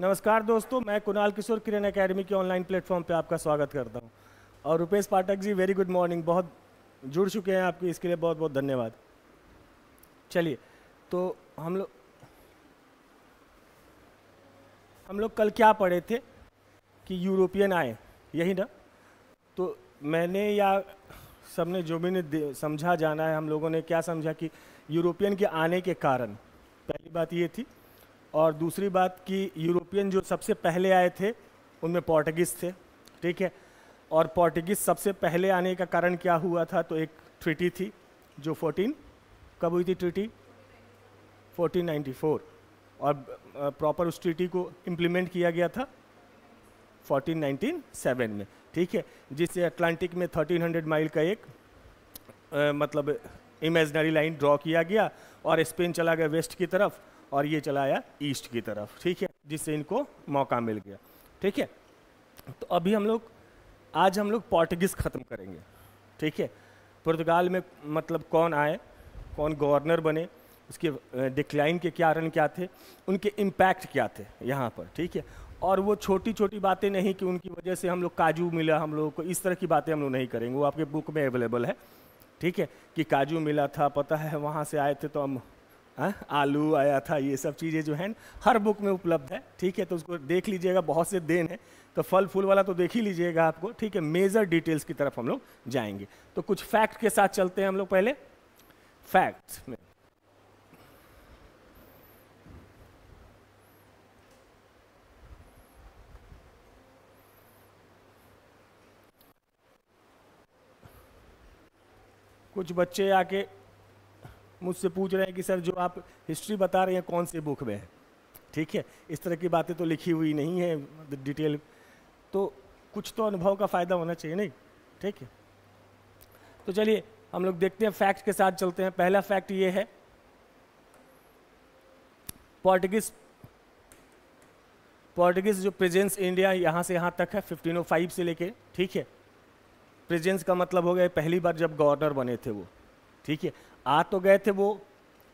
नमस्कार दोस्तों मैं कुणाल किशोर किरण एकेडमी के ऑनलाइन प्लेटफॉर्म पे आपका स्वागत करता हूं और Rupesh Pathak ji very good morning बहुत जुड़ चुके हैं आपके इसके लिए बहुत बहुत धन्यवाद चलिए तो हम लोग हम लोग कल क्या पढ़े थे कि यूरोपियन आए यही ना तो मैंने या सबने जो भी ने समझा जाना है हम लोगों ने क्या समझा कि यूरोपियन के आने के कारण पहली बात ये थी और दूसरी बात कि यूरोपियन जो सबसे पहले आए थे उनमें पोर्टुगीज़ थे ठीक है और पोर्टुगीज़ सबसे पहले आने का कारण क्या हुआ था तो एक ट्रिटी थी जो 14 कब हुई थी ट्रिटी 1494 और प्रॉपर उस ट्रिटी को इम्प्लीमेंट किया गया था 1497 में ठीक है जिससे अटलांटिक में 1300 माइल का एक आ, मतलब इमेजनरी लाइन ड्रॉ किया गया और स्पेन चला गया वेस्ट की तरफ और ये चला आया ईस्ट की तरफ ठीक है जिससे इनको मौका मिल गया ठीक है तो अभी हम लोग आज हम लोग पोर्टुगीज़ ख़त्म करेंगे ठीक है पुर्तगाल में मतलब कौन आए कौन गवर्नर बने उसके डिक्लाइन के कारण क्या थे उनके इम्पैक्ट क्या थे यहाँ पर ठीक है और वो छोटी छोटी बातें नहीं कि उनकी वजह से हम लोग काजू मिला हम लोगों को इस तरह की बातें हम लोग नहीं करेंगे वो आपके बुक में अवेलेबल है ठीक है कि काजू मिला था पता है वहाँ से आए थे तो हम आ, हाँ, आलू आया था ये सब चीज़ें जो हैं हर बुक में उपलब्ध है ठीक है तो उसको देख लीजिएगा बहुत से देन है तो फल फूल वाला तो देख ही लीजिएगा आपको ठीक है मेजर डिटेल्स की तरफ हम लोग जाएंगे तो कुछ फैक्ट के साथ चलते हैं हम लोग पहले फैक्ट में कुछ बच्चे आके मुझसे पूछ रहे हैं कि सर जो आप हिस्ट्री बता रहे हैं कौन से बुक में है ठीक है इस तरह की बातें तो लिखी हुई नहीं है डिटेल तो कुछ तो अनुभव का फ़ायदा होना चाहिए नहीं ठीक है तो चलिए हम लोग देखते हैं फैक्ट के साथ चलते हैं पहला फैक्ट ये है पोर्टुगीज पोर्टुगीज जो प्रेजेंस इंडिया यहाँ से यहाँ तक है 1505 से लेके ठीक है प्रेजेंस का मतलब हो गया पहली बार जब गवर्नर बने थे वो ठीक है आ तो गए थे वो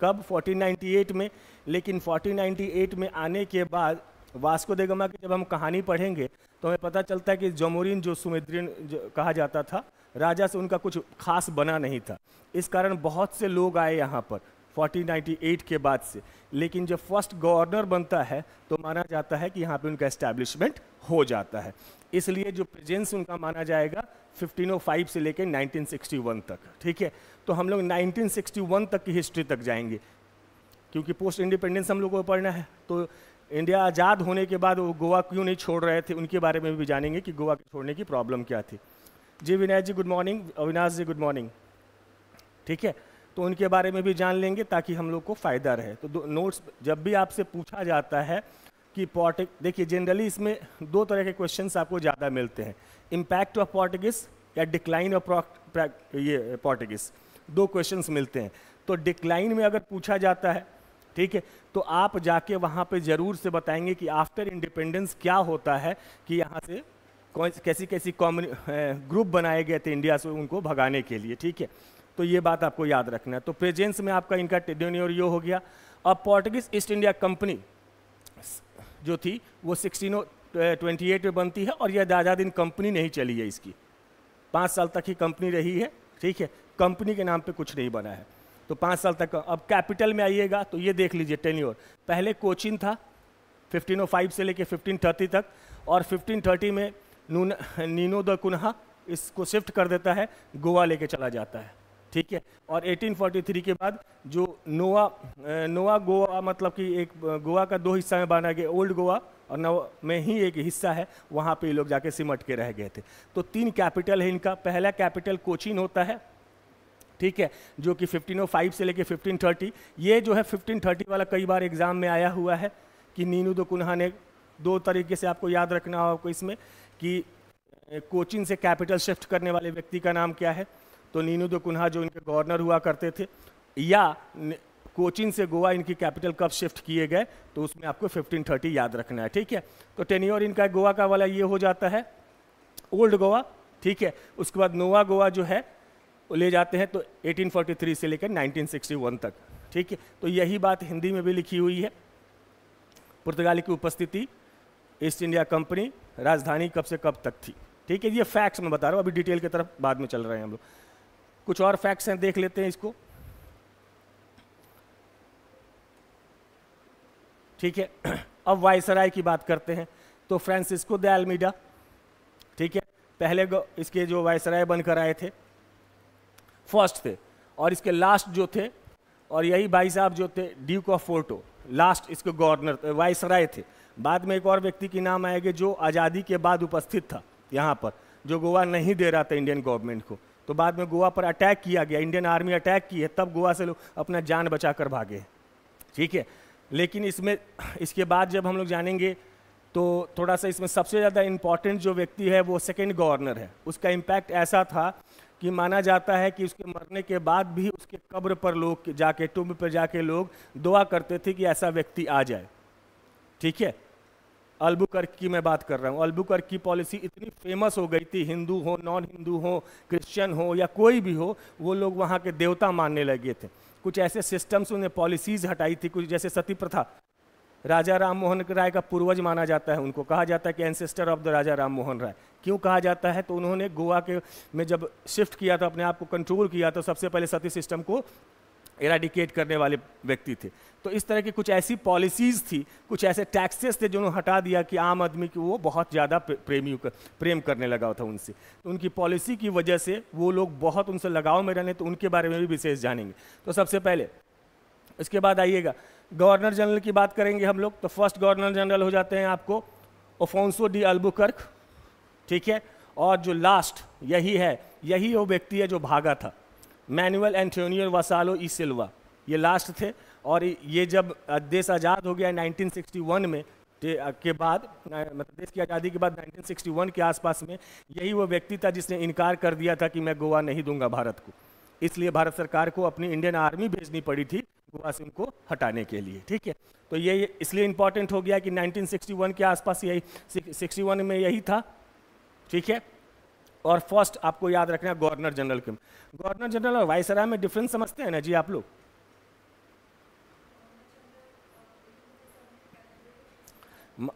कब 1498 में लेकिन 1498 में आने के बाद वास्को देगमा की जब हम कहानी पढ़ेंगे तो हमें पता चलता है कि जमोरिन जो जो कहा जाता था राजा से उनका कुछ खास बना नहीं था इस कारण बहुत से लोग आए यहाँ पर 1498 के बाद से लेकिन जब फर्स्ट गवर्नर बनता है तो माना जाता है कि यहाँ पे उनका इस्टेब्लिशमेंट हो जाता है इसलिए जो प्रेजेंस उनका माना जाएगा 1505 से लेकर 1961 तक ठीक है तो हम लोग 1961 तक की हिस्ट्री तक जाएंगे क्योंकि पोस्ट इंडिपेंडेंस हम लोग को पढ़ना है तो इंडिया आज़ाद होने के बाद वो गोवा क्यों नहीं छोड़ रहे थे उनके बारे में भी जानेंगे कि गोवा के छोड़ने की प्रॉब्लम क्या थी जी Vinayak ji good morning Avinash ji good morning ठीक है तो उनके बारे में भी जान लेंगे ताकि हम लोग को फ़ायदा रहे तो नोट्स जब भी आपसे पूछा जाता है कि पोर्ट देखिए जनरली इसमें दो तरह के क्वेश्चन आपको ज़्यादा मिलते हैं इम्पैक्ट ऑफ पॉर्टिगिस या डिक्लाइन ऑफ ये पोर्टिगिस दो क्वेश्चंस मिलते हैं तो डिक्लाइन में अगर पूछा जाता है ठीक है तो आप जाके वहाँ पे ज़रूर से बताएंगे कि आफ्टर इंडिपेंडेंस क्या होता है कि यहाँ से कौन कैसी कैसी कॉमन ग्रुप बनाए गए थे इंडिया से उनको भगाने के लिए ठीक है तो ये बात आपको याद रखना है तो प्रेजेंस में आपका इनका टेडोनियर यो हो गया अब पोर्टुगीज ईस्ट इंडिया कंपनी जो थी वो सिक्सटीन ट्वेंटी एट में बनती है और यह ज़्यादा दिन कंपनी नहीं चली है इसकी पाँच साल तक ही कंपनी रही है ठीक है कंपनी के नाम पे कुछ नहीं बना है तो पाँच साल तक अब कैपिटल में आइएगा तो ये देख लीजिए टेन्योर पहले कोचिन था 1505 से लेके 1530 तक और 1530 में नीनो द कुन्हा इसको शिफ्ट कर देता है गोवा लेके चला जाता है ठीक है और 1843 के बाद जो नोवा नोवा गोवा मतलब कि एक गोवा का दो हिस्सा में बना गया ओल्ड गोवा और नवा में ही एक हिस्सा है वहाँ पे ये लोग जाके सिमट के रह गए थे तो तीन कैपिटल है इनका पहला कैपिटल कोचिन होता है ठीक है जो कि 1505 से लेके 1530 ये जो है 1530 वाला कई बार एग्ज़ाम में आया हुआ है कि नीनू दो कुन्हा ने दो तरीके से आपको याद रखना होगा इसमें कि कोचिन से कैपिटल शिफ्ट करने वाले व्यक्ति का नाम क्या है तो नीनू दो कुन्हा जो इनके गवर्नर हुआ करते थे या कोचिन से गोवा इनकी कैपिटल कब शिफ्ट किए गए तो उसमें आपको 1530 याद रखना है ठीक है तो टेनियोर इनका गोवा का वाला ये हो जाता है ओल्ड गोवा ठीक है उसके बाद नोवा गोवा जो है वो ले जाते हैं तो 1843 से लेकर 1961 तक ठीक है तो यही बात हिंदी में भी लिखी हुई है पुर्तगाली की उपस्थिति ईस्ट इंडिया कंपनी राजधानी कब से कब तक थी ठीक है ये फैक्ट्स में बता रहा हूँ अभी डिटेल की तरफ बाद में चल रहे हैं हम लोग कुछ और फैक्ट्स हैं देख लेते हैं इसको ठीक है अब वायसराय की बात करते हैं तो फ्रांसिस्को दे अल्मीडा ठीक है पहले इसके जो वायसराय बनकर आए थे फर्स्ट थे और इसके लास्ट जो थे और यही भाई साहब जो थे ड्यूक ऑफ फोर्टो लास्ट इसके गवर्नर वायसराय थे बाद में एक और व्यक्ति के नाम आएगा जो आज़ादी के बाद उपस्थित था यहाँ पर जो गोवा नहीं दे रहा था इंडियन गवर्नमेंट को तो बाद में गोवा पर अटैक किया गया इंडियन आर्मी अटैक की है तब गोवा से लोग अपना जान बचा कर भागे ठीक है लेकिन इसमें इसके बाद जब हम लोग जानेंगे तो थोड़ा सा इसमें सबसे ज़्यादा इम्पॉर्टेंट जो व्यक्ति है वो सेकेंड गवर्नर है उसका इम्पैक्ट ऐसा था कि माना जाता है कि उसके मरने के बाद भी उसके कब्र पर लोग जाके टुम्ब पर जाके लोग दुआ करते थे कि ऐसा व्यक्ति आ जाए ठीक है अल्बुकर्क की मैं बात कर रहा हूँ अल्बुकर्क की पॉलिसी इतनी फेमस हो गई थी हिंदू हो नॉन हिंदू हो क्रिश्चियन हो या कोई भी हो वो लोग वहाँ के देवता मानने लगे थे कुछ ऐसे सिस्टम्स उन्हें पॉलिसीज़ हटाई थी कुछ जैसे सती प्रथा राजा राम मोहन राय का पूर्वज माना जाता है उनको कहा जाता है कि ancestor of the Raja Ram Mohan Roy क्यों कहा जाता है तो उन्होंने गोवा के में जब शिफ्ट किया था अपने आप को कंट्रोल किया तो सबसे पहले सती सिस्टम को इराडिकेट करने वाले व्यक्ति थे तो इस तरह की कुछ ऐसी पॉलिसीज़ थी कुछ ऐसे टैक्सेस थे जिन्होंने हटा दिया कि आम आदमी की वो बहुत ज़्यादा प्रेमी कर, प्रेम करने लगा था उनसे तो उनकी पॉलिसी की वजह से वो लोग बहुत उनसे लगाव में रहने तो उनके बारे में भी विशेष जानेंगे तो सबसे पहले इसके बाद आइएगा गवर्नर जनरल की बात करेंगे हम लोग तो फर्स्ट गवर्नर जनरल हो जाते हैं आपको ओफोंसो डी अल्बुकर्क ठीक है और जो लास्ट यही है यही वो व्यक्ति है जो भागा था मैनुअल एंटोनियो वसालो ई सिल्वा ये लास्ट थे और ये जब देश आज़ाद हो गया 1961 में के बाद मतलब देश की आज़ादी के बाद 1961 के आसपास में यही वो व्यक्ति था जिसने इनकार कर दिया था कि मैं गोवा नहीं दूंगा भारत को इसलिए भारत सरकार को अपनी इंडियन आर्मी भेजनी पड़ी थी गोवा सिंह को हटाने के लिए ठीक है तो ये इसलिए इंपॉर्टेंट हो गया कि 1961 के आसपास यही 61 में यही था ठीक है और फर्स्ट आपको याद रखना है गवर्नर जनरल के गवर्नर जनरल और वाइसराय में डिफरेंस समझते हैं ना जी आप लोग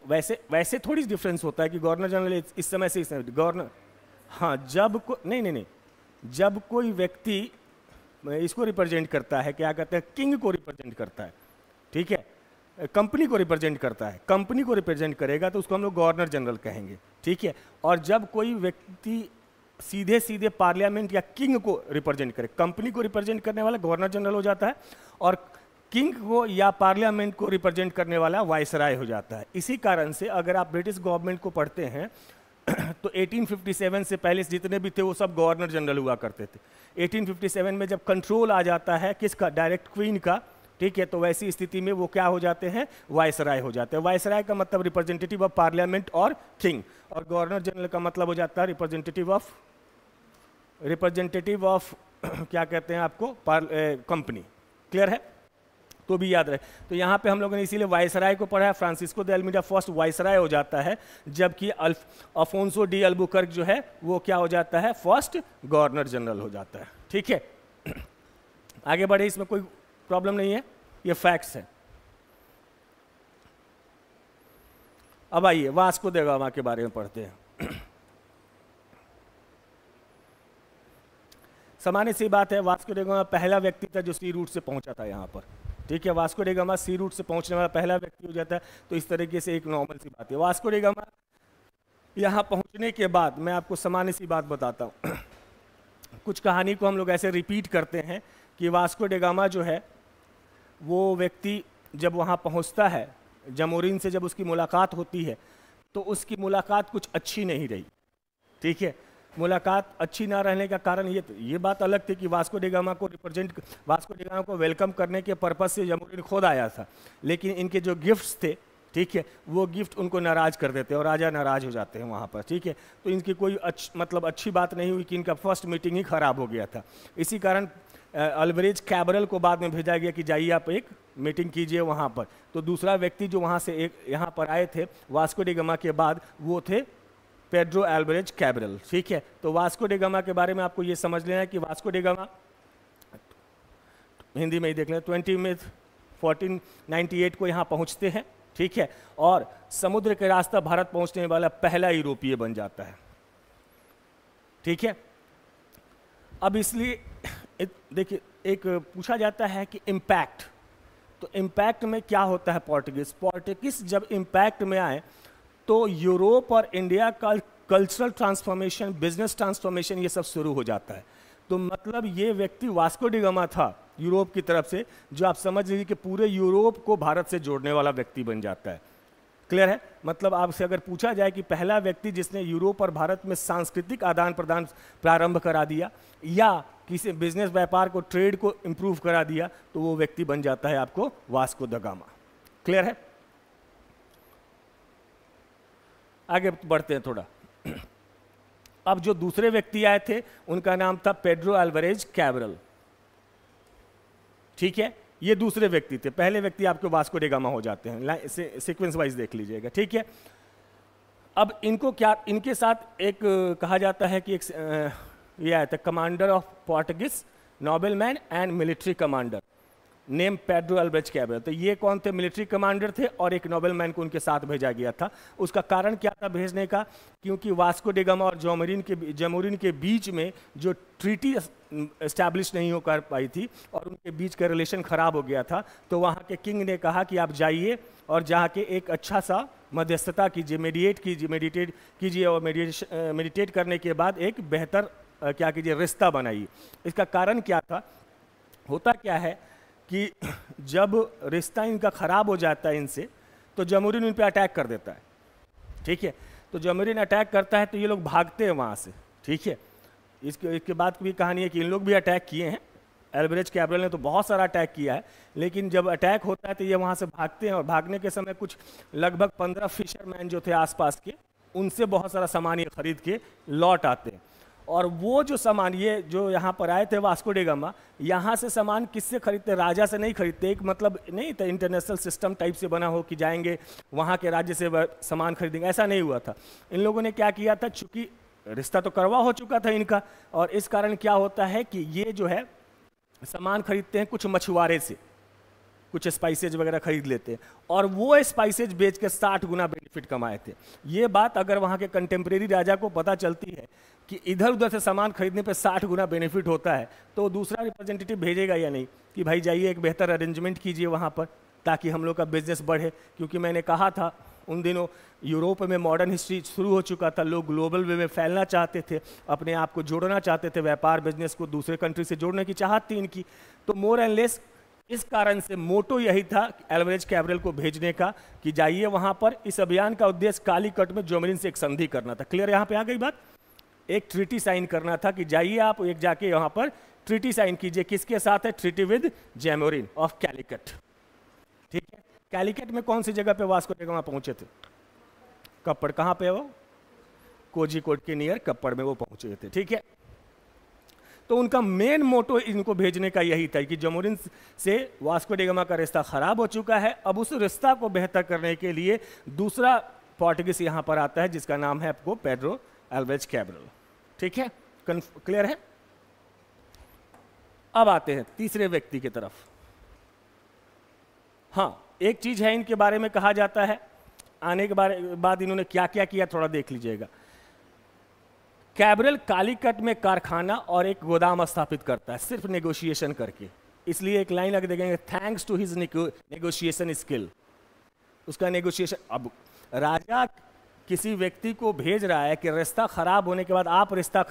वैसे वैसे थोड़ी डिफरेंस होता है कि गवर्नर जनरल इस समय से इस समय गवर्नर हाँ जब को नहीं नहीं नहीं जब कोई व्यक्ति इसको रिप्रेजेंट करता है क्या कहते हैं किंग को रिप्रेजेंट करता है ठीक है कंपनी को रिप्रेजेंट करता है कंपनी को रिप्रेजेंट करेगा तो उसको हम लोग गवर्नर जनरल कहेंगे ठीक है और जब कोई व्यक्ति सीधे सीधे पार्लियामेंट या किंग को रिप्रेजेंट करे कंपनी को रिप्रेजेंट करने वाला गवर्नर जनरल हो जाता है और किंग को या पार्लियामेंट को रिप्रेजेंट करने वाला वायसराय हो जाता है इसी कारण से अगर आप ब्रिटिश गवर्नमेंट को पढ़ते हैं तो 1857 से पहले जितने भी थे वो सब गवर्नर जनरल हुआ करते थे 1857 में जब कंट्रोल आ जाता है किसका डायरेक्ट क्वीन का ठीक है तो वैसी स्थिति में वो क्या हो जाते हैं वायसराय हो जाते हैं वायसराय का मतलब रिप्रेजेंटेटिव ऑफ पार्लियामेंट और किंग और गवर्नर जनरल का मतलब हो जाता है रिप्रेजेंटेटिव ऑफ रिप्रेजेंटेटिव ऑफ क्या कहते हैं आपको कंपनी क्लियर है तो भी याद रहे तो यहाँ पे हम लोगों ने इसीलिए वायसराय को पढ़ा है Francisco de Almeida first viceroy हो जाता है जबकि अल्फ अफोन्सो डी अल्बुकर्क जो है वो क्या हो जाता है फर्स्ट गवर्नर जनरल हो जाता है ठीक है आगे बढ़े इसमें कोई प्रॉब्लम नहीं है ये फैक्ट्स है अब आइए वास्को देगा के बारे में पढ़ते हैं सामान्य सी बात है वास्को डेगामा पहला व्यक्ति था जो सी रूट से पहुंचा था यहां पर ठीक है वास्को डेगामा सी रूट से पहुंचने वाला पहला व्यक्ति हो जाता है तो इस तरीके से एक नॉर्मल सी बात है वास्को डेगामा यहां पहुंचने के बाद मैं आपको सामान्य सी बात बताता हूं कुछ कहानी को हम लोग ऐसे रिपीट करते हैं कि वास्को डेगामा जो है वो व्यक्ति जब वहाँ पहुँचता है जमोरिन से जब उसकी मुलाकात होती है तो उसकी मुलाकात कुछ अच्छी नहीं रही ठीक है मुलाकात अच्छी ना रहने का कारण ये ये बात अलग थी कि वास्को डेगामा को रिप्रेजेंट वास्को डेगामा को वेलकम करने के पर्पज़ से जमोरिन खुद आया था लेकिन इनके जो गिफ्ट्स थे ठीक है वो गिफ्ट उनको नाराज़ कर देते हैं और राजा नाराज़ हो जाते हैं वहाँ पर ठीक है तो इनकी कोई अच्छ, मतलब अच्छी बात नहीं हुई कि इनका फर्स्ट मीटिंग ही ख़राब हो गया था इसी कारण अलवरेज कैबरल को बाद में भेजा गया कि जाइए आप एक मीटिंग कीजिए वहाँ पर तो दूसरा व्यक्ति जो वहाँ से एक यहाँ पर आए थे वास्को डिगमा के बाद वो थे पेड्रो एल्वरेज कैबरल ठीक है तो वास्को डिगमा के बारे में आपको ये समझ लेना है कि वास्को डिगमा हिंदी में ही देख लें ट्वेंटी में फोर्टीन को यहाँ पहुँचते हैं ठीक है और समुद्र के रास्ता भारत पहुँचने वाला पहला यूरोपीय बन जाता है ठीक है अब इसलिए देखिए एक पूछा जाता है कि इम्पैक्ट तो इम्पैक्ट में क्या होता है पोर्टुगीज पोर्टुगीज जब इम्पैक्ट में आए तो यूरोप और इंडिया का कल्चरल ट्रांसफॉर्मेशन बिजनेस ट्रांसफॉर्मेशन ये सब शुरू हो जाता है तो मतलब ये व्यक्ति वास्को डिगमा था यूरोप की तरफ से जो आप समझ लीजिए कि पूरे यूरोप को भारत से जोड़ने वाला व्यक्ति बन जाता है क्लियर है मतलब आपसे अगर पूछा जाए कि पहला व्यक्ति जिसने यूरोप और भारत में सांस्कृतिक आदान प्रदान प्रारंभ करा दिया या किसी बिजनेस व्यापार को ट्रेड को इम्प्रूव करा दिया तो वो व्यक्ति बन जाता है आपको वास्को दगामा क्लियर है आगे बढ़ते हैं थोड़ा अब जो दूसरे व्यक्ति आए थे उनका नाम था पेड्रो एल्वरेज कैबरल ठीक है ये दूसरे व्यक्ति थे पहले व्यक्ति आपके वास्को डेगामा हो जाते हैं सिक्वेंस सीक्वेंस वाइज देख लीजिएगा ठीक है अब इनको क्या इनके साथ एक कहा जाता है कि एक Yeah, the commander of Portuguese nobleman and military commander name Pedro Alvares Cabral तो ये कौन थे मिलिट्री कमांडर थे और एक मैन को उनके साथ भेजा गया था उसका कारण क्या था भेजने का क्योंकि वास्को डेगमा और जोमरिन के जमोरिन के बीच में जो ट्रीटी इस्टेब्लिश नहीं हो कर पाई थी और उनके बीच का रिलेशन ख़राब हो गया था तो वहाँ के किंग ने कहा कि आप जाइए और जहाँ के एक अच्छा सा मध्यस्थता कीजिए मेडिएट कीजिए मेडिटेट कीजिए और मेडिटेट करने के बाद एक बेहतर क्या कीजिए रिश्ता बनाइए इसका कारण क्या था होता क्या है कि जब रिश्ता इनका ख़राब हो जाता है इनसे तो जमुरीन इन पर अटैक कर देता है ठीक है तो जमुरीन अटैक करता है तो ये लोग भागते हैं वहाँ से ठीक है इसके इसके बाद भी कहानी है कि इन लोग भी अटैक किए हैं एलब्रेज कैबरल ने तो बहुत सारा अटैक किया है लेकिन जब अटैक होता है तो ये वहाँ से भागते हैं और भागने के समय कुछ लगभग पंद्रह फिशरमैन जो थे आसपास के उनसे बहुत सारा सामान ये खरीद के लौट आते हैं और वो जो सामान ये जो यहाँ पर आए थे वास्को डेगामा यहाँ से सामान किससे खरीदते राजा से नहीं खरीदते एक मतलब नहीं था इंटरनेशनल सिस्टम टाइप से बना हो कि जाएंगे वहाँ के राज्य से सामान खरीदेंगे ऐसा नहीं हुआ था इन लोगों ने क्या किया था चूँकि रिश्ता तो करवा हो चुका था इनका और इस कारण क्या होता है कि ये जो है सामान खरीदते हैं कुछ मछुआरे से कुछ स्पाइसेज वगैरह खरीद लेते और वो स्पाइसेज बेच के साठ गुना बेनिफिट कमाए थे ये बात अगर वहाँ के कंटेम्प्रेरी राजा को पता चलती है कि इधर उधर से सामान खरीदने पे साठ गुना बेनिफिट होता है तो दूसरा रिप्रेजेंटेटिव भेजेगा या नहीं कि भाई जाइए एक बेहतर अरेंजमेंट कीजिए वहाँ पर ताकि हम लोग का बिजनेस बढ़े क्योंकि मैंने कहा था उन दिनों यूरोप में मॉडर्न हिस्ट्री शुरू हो चुका था लोग ग्लोबल वे में फैलना चाहते थे अपने आप को जोड़ना चाहते थे व्यापार बिजनेस को दूसरे कंट्री से जोड़ने की चाहत थी इनकी तो मोर एंड लेस इस कारण से मोटो यही था एलवरेज कैबरल को भेजने का कि जाइए वहां पर इस अभियान का उद्देश्य काली कट में जोमरिन से एक संधि करना था क्लियर यहां पे आ गई बात एक ट्रीटी साइन करना था कि जाइए आप एक जाके यहां पर ट्रीटी साइन कीजिए किसके साथ है treaty with Zamorin of Calicut ठीक है कैलिकट में कौन सी जगह पे वास्को डेगामा पहुंचे थे कप्पड़ कहाँ पे वो कोजी कोट के नियर कप्पड़ में वो पहुंचे थे ठीक है तो उनका मेन मोटो इनको भेजने का यही था कि जमोरिन से वास्को डेगमा का रिश्ता ख़राब हो चुका है अब उस रिश्ता को बेहतर करने के लिए दूसरा पोर्टुगीज यहाँ पर आता है जिसका नाम है आपको पेड्रो एल्वेज कैबरल ठीक है क्लियर है अब आते हैं तीसरे व्यक्ति की तरफ हाँ एक चीज़ है इनके बारे में कहा जाता है आने के बारे बाद इन्होंने क्या क्या किया थोड़ा देख लीजिएगा कैबरल कालीकट में कारखाना और एक गोदाम स्थापित करता है सिर्फ नेगोशिएशन करके इसलिए एक लाइन लग देखेंगे thanks to his negotiation skill उसका नेगोशिएशन अब राजा किसी व्यक्ति को भेज रहा है कि रिश्ता ख़राब होने के बाद आप रिश्ता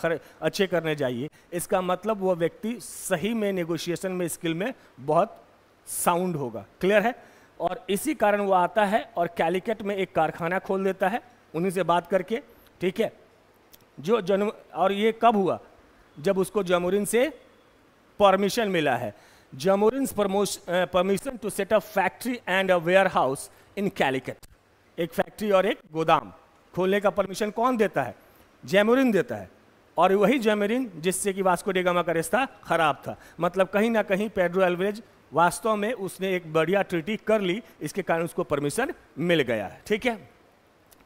अच्छे करने जाइए इसका मतलब वह व्यक्ति सही में नेगोशिएशन में स्किल में बहुत साउंड होगा क्लियर है और इसी कारण वो आता है और कैलिकेट में एक कारखाना खोल देता है उन्हीं से बात करके ठीक है जो जन्म और ये कब हुआ जब उसको जमोरिन से परमिशन मिला है Zamorin permission to set a factory and a warehouse in Calicut एक फैक्ट्री और एक गोदाम खोलने का परमिशन कौन देता है जैमोरिन देता है और वही जैमोरिन जिससे कि वास्को डेगामा का रिश्ता खराब था मतलब कहीं ना कहीं पेड्रो एलवेज वास्तव में उसने एक बढ़िया ट्रीटी कर ली इसके कारण उसको परमिशन मिल गया है ठीक है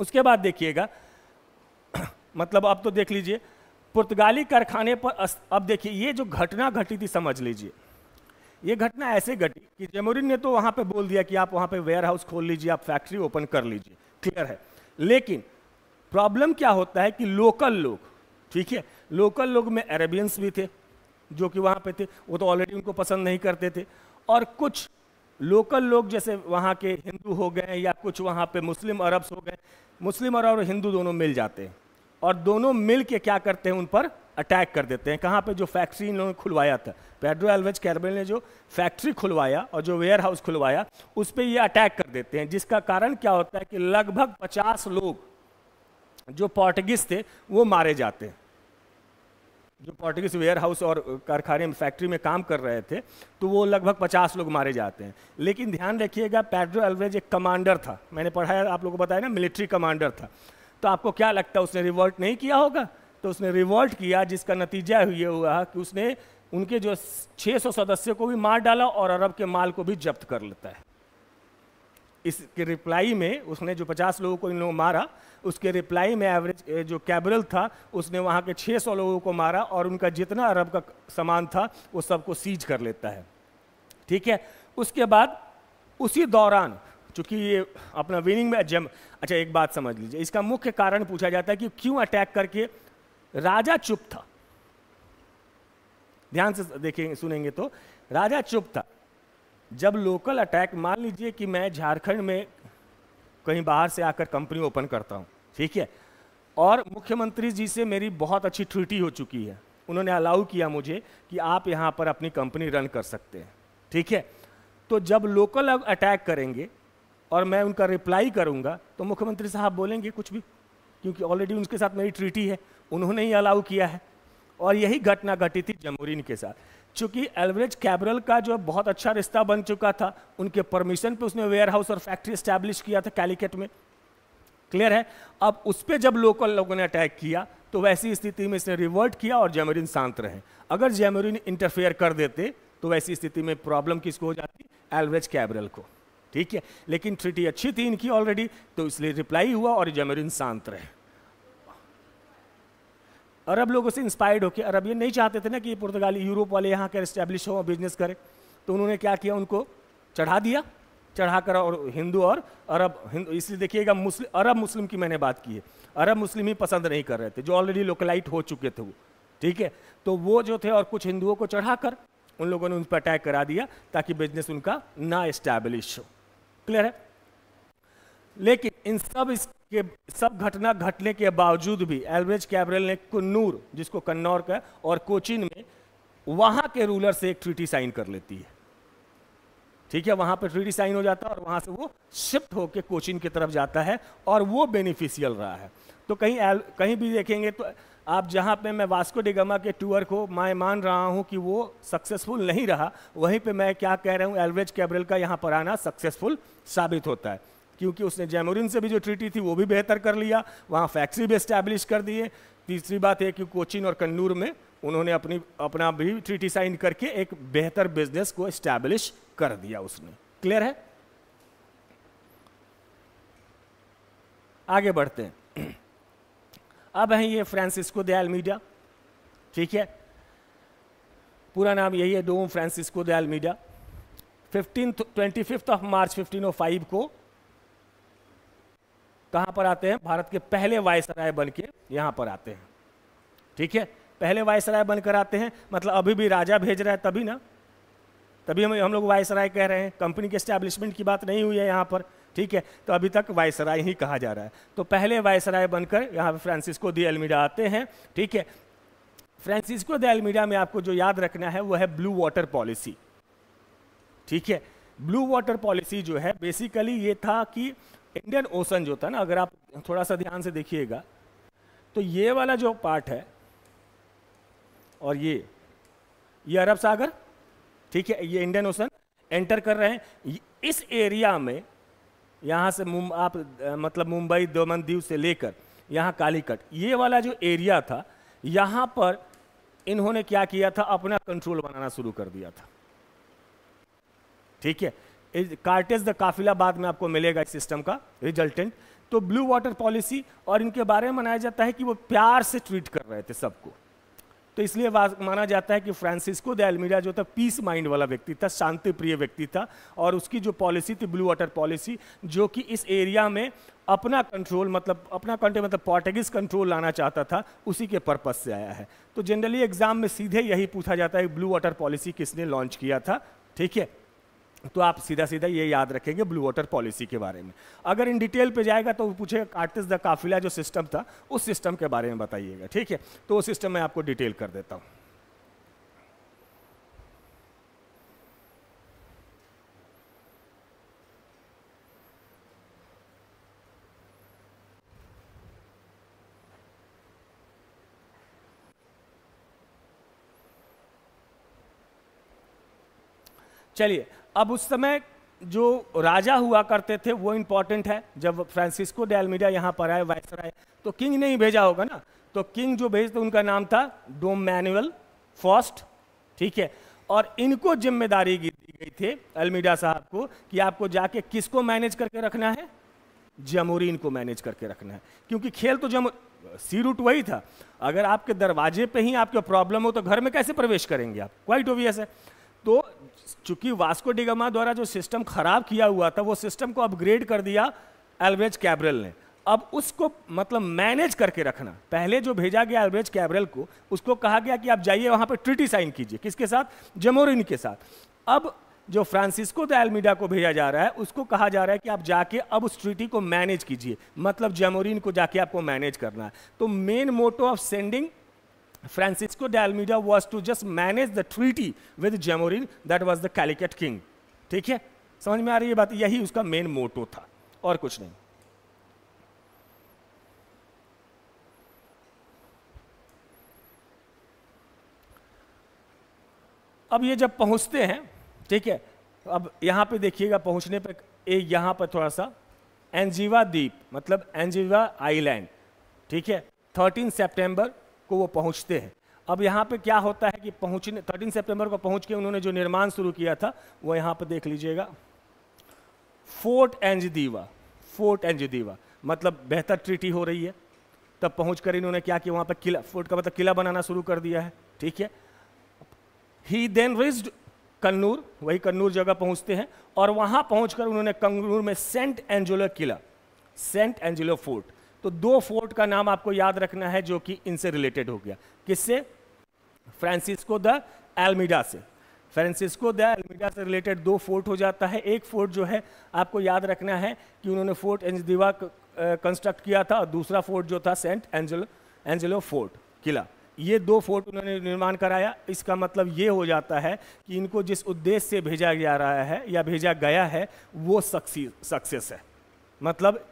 उसके बाद देखिएगा मतलब अब तो देख लीजिए पुर्तगाली कारखाने पर अब देखिए ये जो घटना घटी थी समझ लीजिए ये घटना ऐसे घटी कि जमोरिन ने तो वहाँ पे बोल दिया कि आप वहाँ पे वेयर हाउस खोल लीजिए आप फैक्ट्री ओपन कर लीजिए क्लियर है लेकिन प्रॉब्लम क्या होता है कि लोकल लोग ठीक है लोकल लोग में अरेबियंस भी थे जो कि वहाँ पे थे वो तो ऑलरेडी उनको पसंद नहीं करते थे और कुछ लोकल लोग जैसे वहाँ के हिंदू हो गए या कुछ वहाँ पे मुस्लिम अरब्स हो गए मुस्लिम अरब और हिंदू दोनों मिल जाते हैं और दोनों मिल के क्या करते हैं उन पर अटैक कर देते हैं कहाँ पे जो फैक्ट्री इन्होंने खुलवाया था पेड्रो एल्वेज कैरबेल ने जो फैक्ट्री खुलवाया और जो वेयर हाउस खुलवाया उस पर ये अटैक कर देते हैं जिसका कारण क्या होता है कि लगभग पचास लोग जो पोर्टुगीज थे वो मारे जाते हैं जो पोर्टुगीज वेयर हाउस और कारखाने में फैक्ट्री में काम कर रहे थे तो वो लगभग पचास लोग मारे जाते हैं लेकिन ध्यान रखिएगा पेड्रो एल्वेज एक कमांडर था मैंने पढ़ाया आप लोगों को बताया ना मिलिट्री कमांडर था तो आपको क्या लगता है उसने रिवॉल्ट नहीं किया होगा तो उसने रिवॉल्ट किया जिसका नतीजा ये हुआ कि उसने उनके जो 600 सदस्यों को भी मार डाला और अरब के माल को भी जब्त कर लेता है इसके रिप्लाई में उसने जो 50 लोगों को इन लोगों मारा उसके रिप्लाई में एवरेज जो कैबरल था उसने वहाँ के 600 लोगों को मारा और उनका जितना अरब का सामान था वो सबको सीज कर लेता है ठीक है उसके बाद उसी दौरान चूंकि ये अपना विनिंग में जम अच्छा एक बात समझ लीजिए इसका मुख्य कारण पूछा जाता है कि क्यों अटैक करके राजा चुप था ध्यान से देखेंगे सुनेंगे तो राजा चुप था जब लोकल अटैक मान लीजिए कि मैं झारखंड में कहीं बाहर से आकर कंपनी ओपन करता हूं ठीक है और मुख्यमंत्री जी से मेरी बहुत अच्छी ट्रीटी हो चुकी है उन्होंने अलाउ किया मुझे कि आप यहां पर अपनी कंपनी रन कर सकते हैं ठीक है तो जब लोकल अटैक करेंगे और मैं उनका रिप्लाई करूंगा तो मुख्यमंत्री साहब बोलेंगे कुछ भी क्योंकि ऑलरेडी उनके साथ मेरी ट्रीटी है उन्होंने ही अलाउ किया है और यही घटना घटी थी जमहूरीन के साथ चूँकि एलवरेज कैबरल का जो बहुत अच्छा रिश्ता बन चुका था उनके परमिशन पे उसने वेयर हाउस और फैक्ट्री इस्टेब्लिश किया था कैलिकेट में क्लियर है अब उस पर जब लोकल लोगों ने अटैक किया तो वैसी स्थिति में इसने रिवर्ट किया और जैमरीन शांत रहे अगर जैमरीन इंटरफेयर कर देते तो वैसी स्थिति में प्रॉब्लम किसको हो जाती एलवरेज कैबरल को ठीक है लेकिन ट्रिटी अच्छी थी इनकी ऑलरेडी तो इसलिए रिप्लाई हुआ और जमेरिन शांत रहे अरब लोगों से इंस्पायर्ड होकर अरब ये नहीं चाहते थे ना कि पुर्तगाली यूरोप वाले यहाँ के स्टैब्लिश हो बिजनेस करें तो उन्होंने क्या किया उनको चढ़ा दिया चढ़ाकर और हिंदू और अरब हिंदू इसलिए देखिएगा मुस्लिम अरब मुस्लिम की मैंने बात की है अरब मुस्लिम ही पसंद नहीं कर रहे थे जो ऑलरेडी लोकलाइट हो चुके थे वो ठीक है तो वो जो थे और कुछ हिंदुओं को चढ़ाकर उन लोगों ने उन पर अटैक करा दिया ताकि बिजनेस उनका ना इस्टेब्लिश हो क्लियर है लेकिन इन सब इसके सब घटना घटने के बावजूद भी एलवेज कैबरेल ने कन्नूर जिसको कन्नौर का और कोचिन में वहां के रूलर से एक ट्रीटी साइन कर लेती है ठीक है वहां पर ट्रीटी साइन हो जाता है और वहां से वो शिफ्ट होकर कोचिन की तरफ जाता है और वो बेनिफिशियल रहा है तो कहीं कहीं भी देखेंगे तो आप जहाँ पे मैं वास्को डिगमा के टूर को मैं मान रहा हूँ कि वो सक्सेसफुल नहीं रहा वहीं पे मैं क्या कह रहा हूँ एलवेज कैब्रल का यहाँ पर आना सक्सेसफुल साबित होता है क्योंकि उसने जैमोरिन से भी जो ट्रीटी थी वो भी बेहतर कर लिया वहाँ फैक्ट्री भी इस्टेब्लिश कर दिए तीसरी बात है कि कोचिन और कन्नूर में उन्होंने अपनी अपना भी ट्रीटी साइन करके एक बेहतर बिजनेस को इस्टेब्लिश कर दिया उसने क्लियर है आगे बढ़ते हैं अब है ये फ्रांसिस्को दयाल मीडिया ठीक है पूरा नाम यही है Dom Francisco de Almeida fifteen twenty fifth of March fifteen O five को कहाँ पर आते हैं भारत के पहले वायसराय बन के यहाँ पर आते हैं ठीक है पहले वायसराय बनकर आते हैं मतलब अभी भी राजा भेज रहा है तभी ना तभी हम हम लोग वायसराय कह रहे हैं कंपनी के स्टैब्लिशमेंट की बात नहीं हुई है यहाँ पर ठीक है तो अभी तक वायसराय ही कहा जा रहा है तो पहले वायसराय बनकर यहाँ पर फ्रांसिस्को दी अल्मीडा आते हैं ठीक है फ्रांसिस्को दी अल्मीडा में आपको जो याद रखना है वो है ब्लू वाटर पॉलिसी ठीक है ब्लू वाटर पॉलिसी जो है बेसिकली ये था कि इंडियन ओशन जो था ना अगर आप थोड़ा सा ध्यान से देखिएगा तो ये वाला जो पार्ट है और ये ये अरब सागर ठीक है ये इंडियन ओशन एंटर कर रहे हैं इस एरिया में यहाँ से मुम, आप मतलब मुंबई दमन दीव से लेकर यहाँ कालीकट ये वाला जो एरिया था यहाँ पर इन्होंने क्या किया था अपना कंट्रोल बनाना शुरू कर दिया था ठीक है कार्टेज द काफिला बाद में आपको मिलेगा इस सिस्टम का रिजल्टेंट तो ब्लू वाटर पॉलिसी और इनके बारे में मनाया जाता है कि वो प्यार से ट्रीट कर रहे थे सबको तो इसलिए माना जाता है कि फ्रांसिस्को दे अल्मीरा जो था पीस माइंड वाला व्यक्ति था शांति प्रिय व्यक्ति था और उसकी जो पॉलिसी थी ब्लू वाटर पॉलिसी जो कि इस एरिया में अपना कंट्रोल मतलब अपना कंट्रोल मतलब पोर्टुगीज कंट्रोल लाना चाहता था उसी के पर्पज़ से आया है तो जनरली एग्ज़ाम में सीधे यही पूछा जाता है ब्लू वाटर पॉलिसी किसने लॉन्च किया था ठीक है तो आप सीधा सीधा ये याद रखेंगे ब्लू वाटर पॉलिसी के बारे में अगर इन डिटेल पे जाएगा तो पूछे आर्टिस द काफिला जो सिस्टम था उस सिस्टम के बारे में बताइएगा ठीक है तो वो सिस्टम मैं आपको डिटेल कर देता हूँ चलिए अब उस समय जो राजा हुआ करते थे वो इंपॉर्टेंट है जब फ्रांसिस्को डैलमीडिया यहाँ पर आए आए तो किंग ने ही भेजा होगा ना तो किंग जो भेजते तो उनका नाम था डोम मैनुअल फर्स्ट ठीक है और इनको जिम्मेदारी दी गई थी अलमीडा साहब को कि आपको जाके किसको मैनेज करके रखना है जमूरीन को मैनेज करके रखना है क्योंकि खेल तो जमू सी रूट वही था अगर आपके दरवाजे पे ही आपके प्रॉब्लम हो तो घर में कैसे प्रवेश करेंगे आप क्वाइट ओबियस है चूंकि वास्को डिगमा द्वारा जो सिस्टम खराब किया हुआ था वो सिस्टम को अपग्रेड कर दिया एलवेज कैबरल ने अब उसको मतलब मैनेज करके रखना पहले जो भेजा गया एलवेज कैबरल को उसको कहा गया कि आप जाइए वहां पर ट्रिटी साइन कीजिए किसके साथ जमोरिन के साथ अब जो फ्रांसिस्को द एलमिडा को भेजा जा रहा है उसको कहा जा रहा है कि आप जाके अब उस ट्रिटी को मैनेज कीजिए मतलब जेमोरिन को जाके आपको मैनेज करना है तो main motto of sending Francisco de Almeida was to just manage the treaty with Jamorin that was the Calicut king. ठीक है समझ में आ रही है बात यही उसका मेन मोटो था और कुछ नहीं अब ये जब पहुंचते हैं ठीक है अब यहां पे देखिएगा पहुंचने पर यहां पर थोड़ा सा एंजीवा द्वीप मतलब एंजीवा आइलैंड ठीक है 13 सितंबर को वो पहुँचते हैं अब यहाँ पे क्या होता है कि पहुँचने थर्टीन सेप्टेम्बर को पहुँच के उन्होंने जो निर्माण शुरू किया था वो यहाँ पर देख लीजिएगा फोर्ट दीवा फोर्ट दीवा मतलब बेहतर ट्रीटी हो रही है तब पहुँच कर इन्होंने क्या किया वहाँ पर किला फोर्ट का मतलब किला बनाना शुरू कर दिया है ठीक है ही देन रिस्ड कन्नूर वही कन्नूर जगह पहुँचते हैं और वहाँ पहुँच उन्होंने कन्नूर में सेंट एंजुलो किला सेंट एंजुलो फोर्ट तो दो फोर्ट का नाम आपको याद रखना है जो कि इनसे रिलेटेड हो गया किससे फ्रांसिस्को द एलमिडा से फ्रांसिस्को द एलमिडा से रिलेटेड दो फोर्ट हो जाता है एक फोर्ट जो है आपको याद रखना है कि उन्होंने फोर्ट एंजदिवा कंस्ट्रक्ट किया था और दूसरा फोर्ट जो था सेंट एंजलो एंजलो फोर्ट किला ये दो फोर्ट उन्होंने निर्माण कराया इसका मतलब ये हो जाता है कि इनको जिस उद्देश्य से भेजा जा रहा है या भेजा गया है वो सक्सेस सक्सेस है मतलब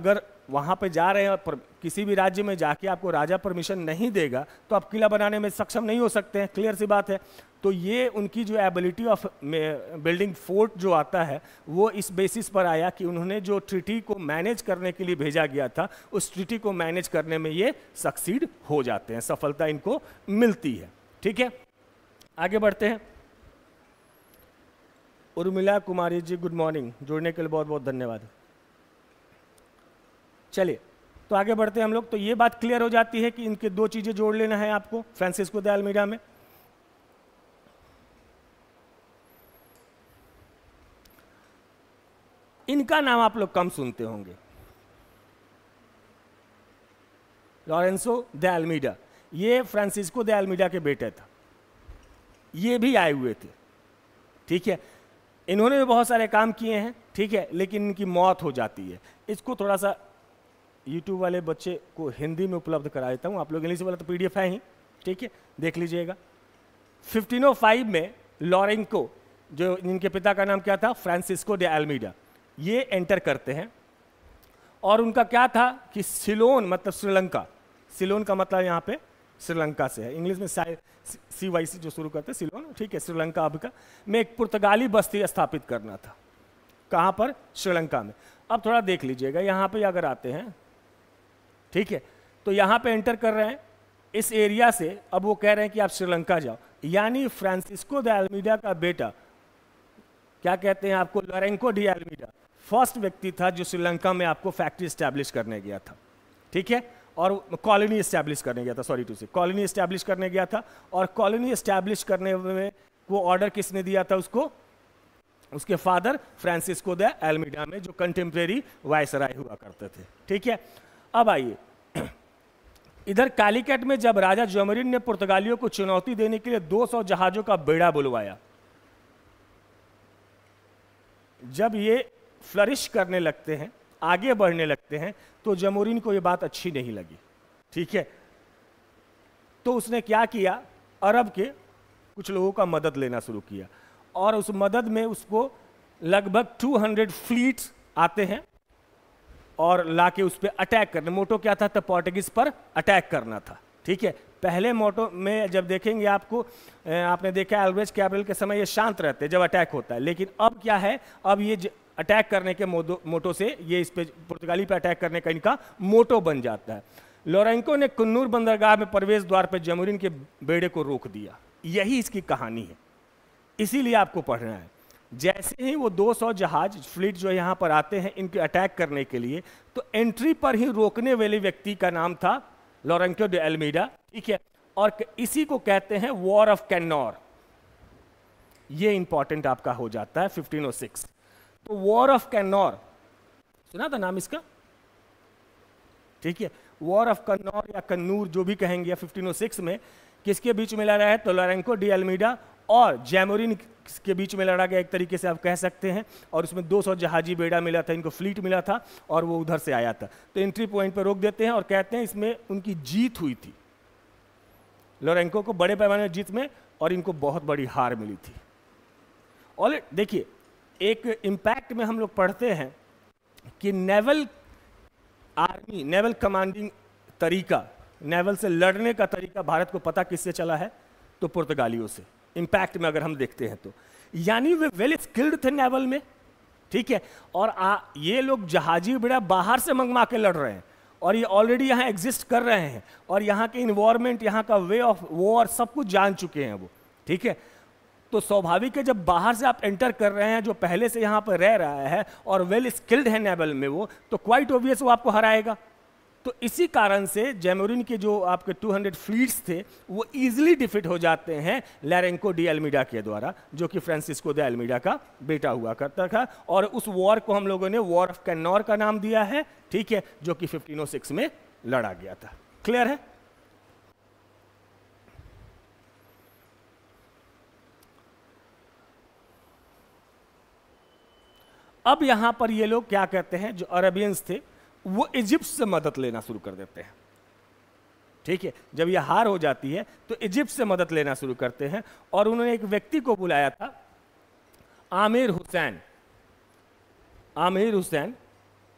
अगर वहाँ पे जा रहे हैं और किसी भी राज्य में जाके आपको राजा परमिशन नहीं देगा तो आप किला बनाने में सक्षम नहीं हो सकते हैं क्लियर सी बात है तो ये उनकी जो एबिलिटी ऑफ बिल्डिंग फोर्ट जो आता है वो इस बेसिस पर आया कि उन्होंने जो ट्रिटी को मैनेज करने के लिए भेजा गया था उस ट्रिटी को मैनेज करने में ये सक्सीड हो जाते हैं सफलता इनको मिलती है ठीक है आगे बढ़ते हैं उर्मिला कुमारी जी गुड मॉर्निंग जुड़ने के लिए बहुत बहुत धन्यवाद चलिए तो आगे बढ़ते हैं हम लोग तो ये बात क्लियर हो जाती है कि इनके दो चीज़ें जोड़ लेना है आपको फ्रांसिस्को दयाल मीडिया में इनका नाम आप लोग कम सुनते होंगे लॉरेंसो दे ये फ्रांसिस्को दे के बेटे था ये भी आए हुए थे ठीक है इन्होंने भी बहुत सारे काम किए हैं ठीक है लेकिन इनकी मौत हो जाती है इसको थोड़ा सा यूट्यूब वाले बच्चे को हिंदी में उपलब्ध करा देता हूँ आप लोग इंग्लिश वाला तो पी है ही ठीक है देख लीजिएगा 1505 में लॉरेंको जो इनके पिता का नाम क्या था फ्रांसिस्को डे एलमीडा ये एंटर करते हैं और उनका क्या था कि सिलोन मतलब श्रीलंका सिलोन का मतलब यहाँ पे श्रीलंका से है इंग्लिश में सी वाई सी जो शुरू करते हैं सिलोन ठीक है श्रीलंका अब का में एक पुर्तगाली बस्ती स्थापित करना था कहाँ पर श्रीलंका में अब थोड़ा देख लीजिएगा यहाँ पे अगर आते हैं ठीक है तो यहां पे एंटर कर रहे हैं इस एरिया से अब वो कह रहे हैं कि आप श्रीलंका जाओ यानी फ्रांसिस्को द का बेटा क्या कहते हैं आपको लोरेंको डी एलमीडा फर्स्ट व्यक्ति था जो श्रीलंका में आपको फैक्ट्री स्टैब्लिश करने गया था ठीक है और कॉलोनी स्टैब्लिश करने गया था सॉरी टू से कॉलोनी स्टैब्लिश करने गया था और कॉलोनी स्टैब्लिश करने में वो ऑर्डर किसने दिया था उसको उसके फादर फ्रांसिस्को द एलमीडा में जो कंटेम्प्रेरी वायसराय हुआ करते थे ठीक है अब आइए इधर कालीकट में जब राजा जमरीन ने पुर्तगालियों को चुनौती देने के लिए 200 जहाजों का बेड़ा बुलवाया जब ये फ्लरिश करने लगते हैं आगे बढ़ने लगते हैं तो जमोरिन को ये बात अच्छी नहीं लगी ठीक है तो उसने क्या किया अरब के कुछ लोगों का मदद लेना शुरू किया और उस मदद में उसको लगभग 200 फ्लीट्स आते हैं और लाके उस पर अटैक करने मोटो क्या था तब पोर्टुगीज पर अटैक करना था ठीक है पहले मोटो में जब देखेंगे आपको आपने देखा एल्वेज कैब्रल के समय ये शांत रहते हैं जब अटैक होता है लेकिन अब क्या है अब ये अटैक करने के मोटो से ये इस पे पुर्तगाली पे अटैक करने का इनका मोटो बन जाता है लोरेंको ने कन्नूर बंदरगाह में प्रवेश द्वार पर जमुरीन के बेड़े को रोक दिया यही इसकी कहानी है इसीलिए आपको पढ़ना है जैसे ही वो 200 जहाज फ्लीट जो यहां पर आते हैं इनके अटैक करने के लिए तो एंट्री पर ही रोकने वाले व्यक्ति का नाम था लोरेंको डे एलमीडा ठीक है और इसी को कहते हैं वॉर ऑफ कैन्नौर ये इंपॉर्टेंट आपका हो जाता है 1506 तो वॉर ऑफ कैन्नौर सुना था नाम इसका ठीक है वॉर ऑफ कन्नौर या कन्नूर जो भी कहेंगे 1506 में किसके बीच में लड़ा है तो लोरेंको डी एलमीडा और जैमोरिन के बीच में लड़ा गया एक तरीके से आप कह सकते हैं और उसमें 200 जहाजी बेड़ा मिला था इनको फ्लीट मिला था और वो उधर से आया था तो एंट्री पॉइंट पर रोक देते हैं और कहते हैं इसमें उनकी जीत हुई थी लोरेंको को बड़े पैमाने जीत में और इनको बहुत बड़ी हार मिली थी और देखिए एक इम्पैक्ट में हम लोग पढ़ते हैं कि नेवल आर्मी नेवल कमांडिंग तरीका नेवल से लड़ने का तरीका भारत को पता किससे चला है तो पुर्तगालियों से इंपैक्ट में अगर हम देखते हैं तो यानी वे वेल स्किल्ड थे नेवल में ठीक है और आ, ये लोग जहाजी बेड़ा बाहर से मंगवा के लड़ रहे हैं और ये ऑलरेडी यहाँ एग्जिस्ट कर रहे हैं और यहाँ के इन्वायरमेंट यहाँ का वे ऑफ वॉर सब कुछ जान चुके हैं वो ठीक है तो स्वाभाविक है जब बाहर से आप एंटर कर रहे हैं जो पहले से यहाँ पर रह रहा है और वेल स्किल्ड है नेवल में वो तो क्वाइट ऑब्वियस वो आपको हराएगा तो इसी कारण से जेमोरिन के जो आपके 200 फ्लीट्स थे वो इजिली डिफिट हो जाते हैं लैरेंको डी एलमीडा के द्वारा जो कि फ्रांसिस्को डी एलमीडा का बेटा हुआ करता था और उस वॉर को हम लोगों ने वॉर ऑफ कैनौर का नाम दिया है ठीक है जो कि 1506 में लड़ा गया था क्लियर है अब यहां पर ये लोग क्या कहते हैं जो अरेबियंस थे वो इजिप्ट से मदद लेना शुरू कर देते हैं ठीक है जब ये हार हो जाती है तो इजिप्ट से मदद लेना शुरू करते हैं और उन्होंने एक व्यक्ति को बुलाया था आमिर हुसैन आमिर हुसैन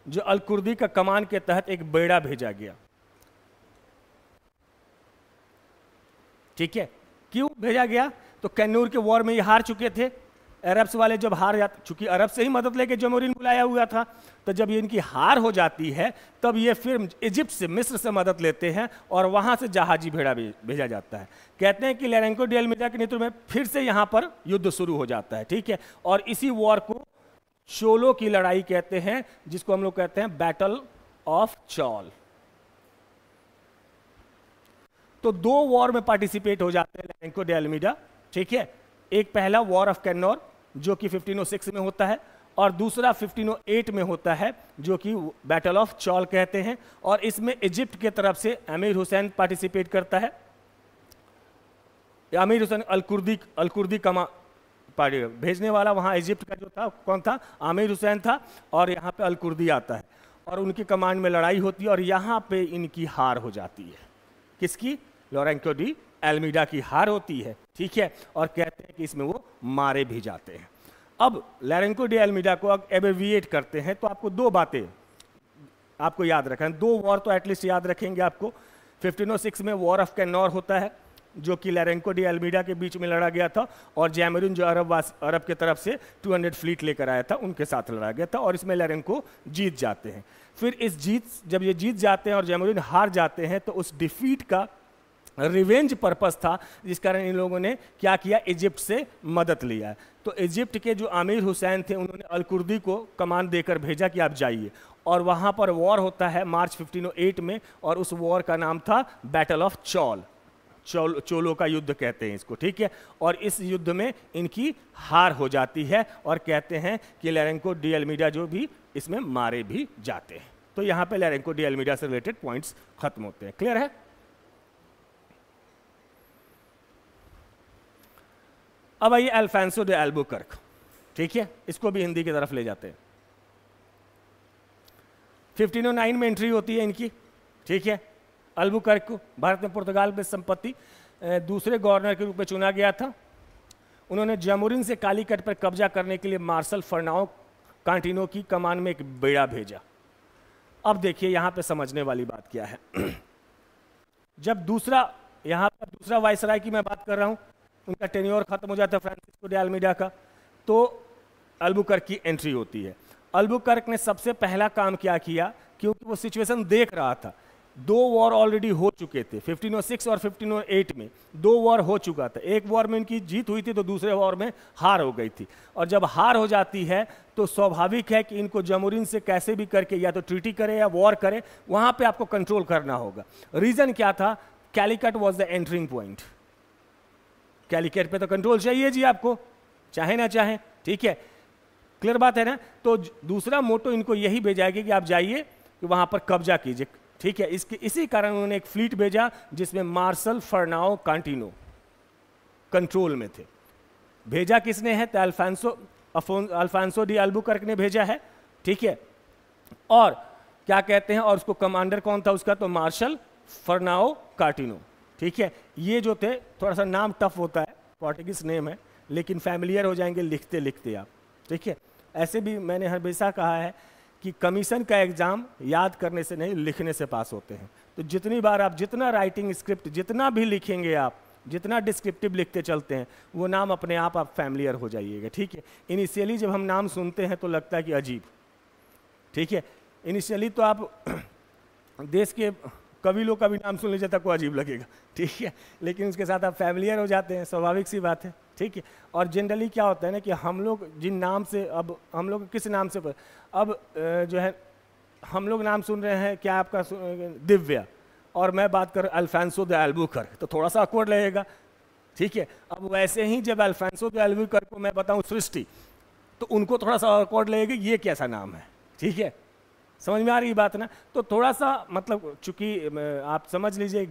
जो अलकुर्दी का कमान के तहत एक बेड़ा भेजा गया ठीक है क्यों भेजा गया तो कैन्नूर के वॉर में ये हार चुके थे अरब्स वाले जब हार जाते चूंकि अरब से ही मदद लेके जमोरिन बुलाया हुआ था तो जब इनकी हार हो जाती है तब ये फिर इजिप्ट से मिस्र से मदद लेते हैं और वहाँ से जहाजी भेड़ा भेजा जाता है कहते हैं कि लेरेंको डेल मिर्जा के नेतृत्व में फिर से यहाँ पर युद्ध शुरू हो जाता है ठीक है और इसी वॉर को चोलो की लड़ाई कहते हैं जिसको हम लोग कहते हैं बैटल ऑफ चौल तो दो वॉर में पार्टिसिपेट हो जाते हैं लेरेंको डेलमिडा ठीक है एक पहला वॉर ऑफ कैन्नौर जो कि 1506 में होता है और दूसरा 1508 में होता है जो कि बैटल ऑफ चौल कहते हैं और इसमें इजिप्ट के तरफ से अमीर हुसैन पार्टिसिपेट करता है अमीर हुसैन अलकुर्दी अलकुर्दी कमा पार्टी भेजने वाला वहाँ इजिप्ट का जो था कौन था आमिर हुसैन था और यहाँ पे अलकुर्दी आता है और उनकी कमांड में लड़ाई होती है और यहाँ पे इनकी हार हो जाती है किसकी लोरेंको डी एलमिडा की हार होती है ठीक है और कहते हैं कि इसमें वो मारे भी जाते हैं अब लैरेंको डी एलमीडा को अब एबेविएट करते हैं तो आपको दो बातें आपको याद रखें दो वॉर तो एटलीस्ट याद रखेंगे आपको 1506 में वॉर ऑफ कैनौर होता है जो कि लैरेंको डी एलमिडा के बीच में लड़ा गया था और जैमरून जो अरब अरब के तरफ से 200 फ्लीट लेकर आया था उनके साथ लड़ा गया था और इसमें लैरेंको जीत जाते हैं फिर इस जीत जब ये जीत जाते हैं और जैमरून हार जाते हैं तो उस डिफीट का रिवेंज पर्पस था जिस कारण इन लोगों ने क्या किया इजिप्ट से मदद लिया तो इजिप्ट के जो आमिर हुसैन थे उन्होंने अलकुर्दी को कमान देकर भेजा कि आप जाइए और वहाँ पर वॉर होता है मार्च 1508 में और उस वॉर का नाम था बैटल ऑफ चौल चोल चोलों का युद्ध कहते हैं इसको ठीक है और इस युद्ध में इनकी हार हो जाती है और कहते हैं कि लेरेंको डी एलमीडा जो भी इसमें मारे भी जाते हैं तो यहाँ पे लेरेंको डी एलमीडा से रिलेटेड पॉइंट्स खत्म होते हैं क्लियर है अब आइए एल्फेंसो डे एल्बुकर्क ठीक है इसको भी हिंदी की तरफ ले जाते हैं 1509 में एंट्री होती है इनकी ठीक है कर्क को भारत में पुर्तगाल में संपत्ति दूसरे गवर्नर के रूप में चुना गया था उन्होंने जमुरिन से कालीकट पर कब्जा करने के लिए मार्शल फर्नाओ कांटिनो की कमान में एक बेड़ा भेजा अब देखिए यहाँ पे समझने वाली बात क्या है जब दूसरा यहाँ पर दूसरा वायसराय की मैं बात कर रहा हूँ उनका टेन्योर ख़त्म हो जाता है फ्रांसिस्को डे आलमीडा का तो अल्बुकर्क की एंट्री होती है अल्बुकर्क ने सबसे पहला काम क्या किया क्योंकि वो सिचुएशन देख रहा था दो वॉर ऑलरेडी हो चुके थे 1506 और 1508 में दो वॉर हो चुका था एक वॉर में इनकी जीत हुई थी तो दूसरे वॉर में हार हो गई थी और जब हार हो जाती है तो स्वाभाविक है कि इनको जमुरीन से कैसे भी करके या तो ट्रीटी करें या वॉर करें वहाँ पे आपको कंट्रोल करना होगा रीज़न क्या था Calicut was the entering point Calicut पे तो कंट्रोल चाहिए जी आपको चाहे ना चाहे ठीक है क्लियर बात है ना तो दूसरा मोटो इनको यही भेजाएगी कि आप जाइए कि वहां पर कब्जा कीजिए ठीक है इसके इसी कारण उन्होंने एक फ्लीट भेजा जिसमें मार्शल फर्नाओ कांटिनो कंट्रोल में थे भेजा किसने है तो अल्फांसो अल्फांसो डी अल्बुकर्क ने भेजा है ठीक है और क्या कहते हैं और उसको कमांडर कौन था उसका तो मार्शल फर्नाओ कार्टिनो ठीक है ये जो थे थोड़ा सा नाम टफ होता है पोर्टुगीज़ नेम है लेकिन फैमिलियर हो जाएंगे लिखते लिखते आप ठीक है ऐसे भी मैंने हमेशा कहा है कि कमीशन का एग्ज़ाम याद करने से नहीं लिखने से पास होते हैं तो जितनी बार आप जितना राइटिंग स्क्रिप्ट जितना भी लिखेंगे आप जितना डिस्क्रिप्टिव लिखते चलते हैं वो नाम अपने आप आप फैमिलियर हो जाइएगा ठीक है इनिशियली जब हम नाम सुनते हैं तो लगता है कि अजीब ठीक है इनिशियली तो आप देश के कभी लोग का भी नाम सुन लीजिए तक को अजीब लगेगा ठीक है लेकिन उसके साथ आप फैमिलियर हो जाते हैं स्वाभाविक सी बात है ठीक है और जनरली क्या होता है ना कि हम लोग जिन नाम से अब हम लोग किस नाम से पर, अब जो है हम लोग नाम सुन रहे हैं क्या आपका दिव्या और मैं बात कर अल्फेंसो द एल्बूकर तो थोड़ा सा अकवर्ड लगेगा ठीक है अब वैसे ही जब अल्फेंसो द एल्बूकर को मैं बताऊँ सृष्टि तो उनको थोड़ा सा अकवर्ड लगेगा ये कैसा नाम है ठीक है समझ में आ रही बात ना तो थोड़ा सा मतलब चूंकि आप समझ लीजिए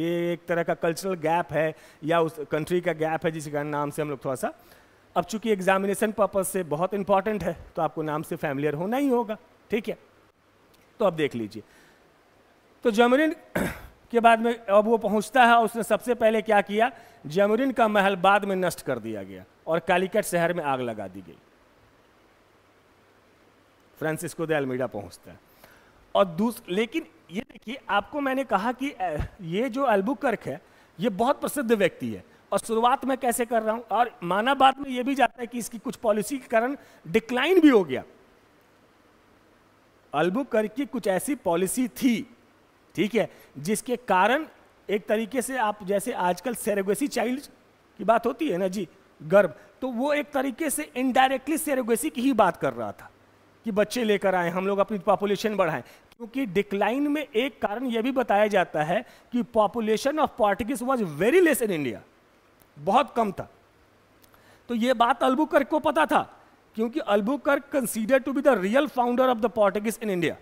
ये एक तरह का कल्चरल गैप है या उस कंट्री का गैप है जिसके नाम से हम लोग थोड़ा सा अब चूंकि एग्जामिनेशन पर्पज से बहुत इंपॉर्टेंट है तो आपको नाम से फैमिलियर होना ही होगा ठीक है तो अब देख लीजिए तो जमरिन के बाद में अब वो पहुंचता है उसने सबसे पहले क्या किया जमरिन का महल बाद में नष्ट कर दिया गया और कालीकट शहर में आग लगा दी गई फ्रांसिस्को दे अल्मीडा पहुंचता है और दूस लेकिन ये देखिए आपको मैंने कहा कि ये जो अल्बुकर्क है ये बहुत प्रसिद्ध व्यक्ति है और शुरुआत में कैसे कर रहा हूँ और माना बात में ये भी जाता है कि इसकी कुछ पॉलिसी के कारण डिक्लाइन भी हो गया अल्बुकर्क की कुछ ऐसी पॉलिसी थी ठीक है जिसके कारण एक तरीके से आप जैसे आजकल सेरोगेसी चाइल्ड की बात होती है ना जी गर्भ तो वो एक तरीके से इनडायरेक्टली सेरोगेसी की ही बात कर रहा था कि बच्चे लेकर आए हम लोग अपनी पॉपुलेशन बढ़ाएं क्योंकि डिक्लाइन में एक कारण यह भी बताया जाता है कि population of Portuguese was very less in India बहुत कम था तो यह बात अल्बुकर्क को पता था क्योंकि Albuquerque consider to be the real founder of the Portuguese in India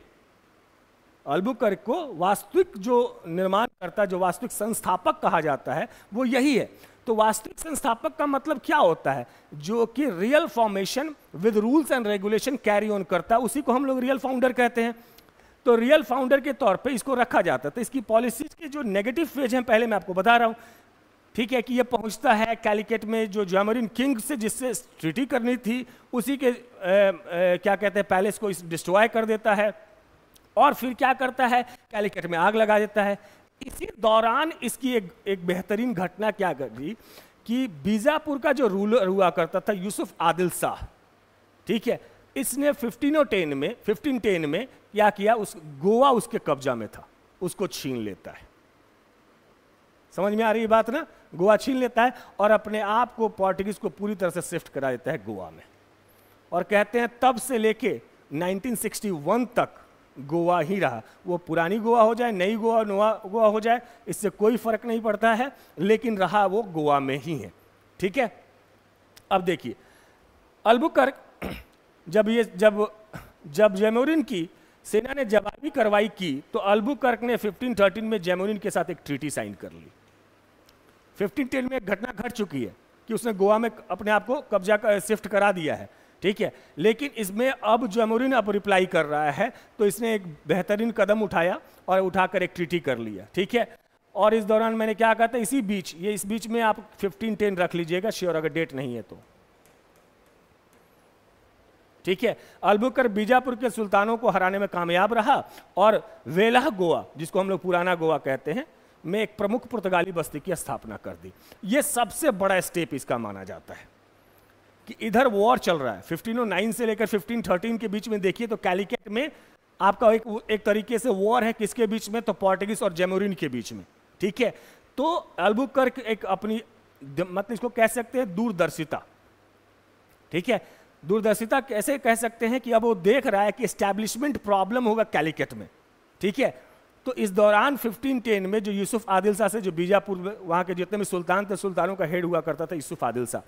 Albuquerque को वास्तविक जो निर्माण करता जो वास्तविक संस्थापक कहा जाता है वो यही है तो वास्तविक संस्थापक का मतलब क्या होता है जो कि real formation with rules and regulation carry on करता है उसी को हम लोग रियल फाउंडर कहते हैं तो रियल फाउंडर के तौर पे इसको रखा जाता था तो इसकी पॉलिसीज के जो नेगेटिव फेज हैं पहले मैं आपको बता रहा हूँ ठीक है कि ये पहुँचता है कैलिकेट में जो जॉमरिन किंग से जिससे ट्रिटी करनी थी उसी के ए, ए, क्या कहते हैं पैलेस को डिस्ट्रॉय कर देता है और फिर क्या करता है कैलिकेट में आग लगा देता है इसी दौरान इसकी एक एक बेहतरीन घटना क्या कर दी कि बीजापुर का जो रूलर हुआ करता था यूसुफ आदिल शाह ठीक है इसने फिफ्टीन टेन में फिफ्टीन टेन में क्या किया उस गोवा उसके कब्जा में था उसको छीन लेता है समझ में आ रही है बात ना गोवा छीन लेता है और अपने आप को पोर्टुगीज को पूरी तरह से शिफ्ट करा देता है गोवा में और कहते हैं तब से लेके 1961 तक गोवा ही रहा वो पुरानी गोवा हो जाए नई गोवा नवा गोवा हो जाए इससे कोई फर्क नहीं पड़ता है लेकिन रहा वो गोवा में ही है ठीक है अब देखिए अल्बुकर्क जब ये जब जब जेमोरिन की सेना ने जवाबी कार्रवाई की तो अल्बुकर्क ने 1513 में जेमोरिन के साथ एक ट्रीटी साइन कर ली 1510 में एक घटना घट चुकी है कि उसने गोवा में अपने आप को कब्जा शिफ्ट करा दिया है ठीक है लेकिन इसमें अब जमूरिन अब रिप्लाई कर रहा है तो इसने एक बेहतरीन कदम उठाया और उठाकर एक ट्रीटी कर लिया ठीक है और इस दौरान मैंने क्या कहा था इसी बीच ये इस बीच में आप टेन रख लीजिएगा श्योर अगर डेट नहीं है तो ठीक है अलबुकर बीजापुर के सुल्तानों को हराने में कामयाब रहा और वेलाह गोवा जिसको हम लोग पुराना गोवा कहते हैं में एक प्रमुख पुर्तगाली बस्ती की स्थापना कर दी ये सबसे बड़ा स्टेप इसका माना जाता है कि इधर वॉर चल रहा है 1509 से लेकर 1513 के बीच में देखिए तो कैलिकेट में आपका एक एक तरीके से वॉर है किसके बीच में तो पोर्टुगीज और जेमोरिन के बीच में ठीक है तो अल्बुकर्क एक अपनी मतलब इसको कह सकते हैं दूरदर्शिता ठीक है दूरदर्शिता कैसे कह सकते हैं कि अब वो देख रहा है कि स्टैब्लिशमेंट प्रॉब्लम होगा कैलिकेट में ठीक है तो इस दौरान 1510 में जो यूसुफ आदिल शाह से जो बीजापुर वहां के जितने भी सुल्तान थे सुल्तानों का हेड हुआ करता था यूसुफ आदिल शाह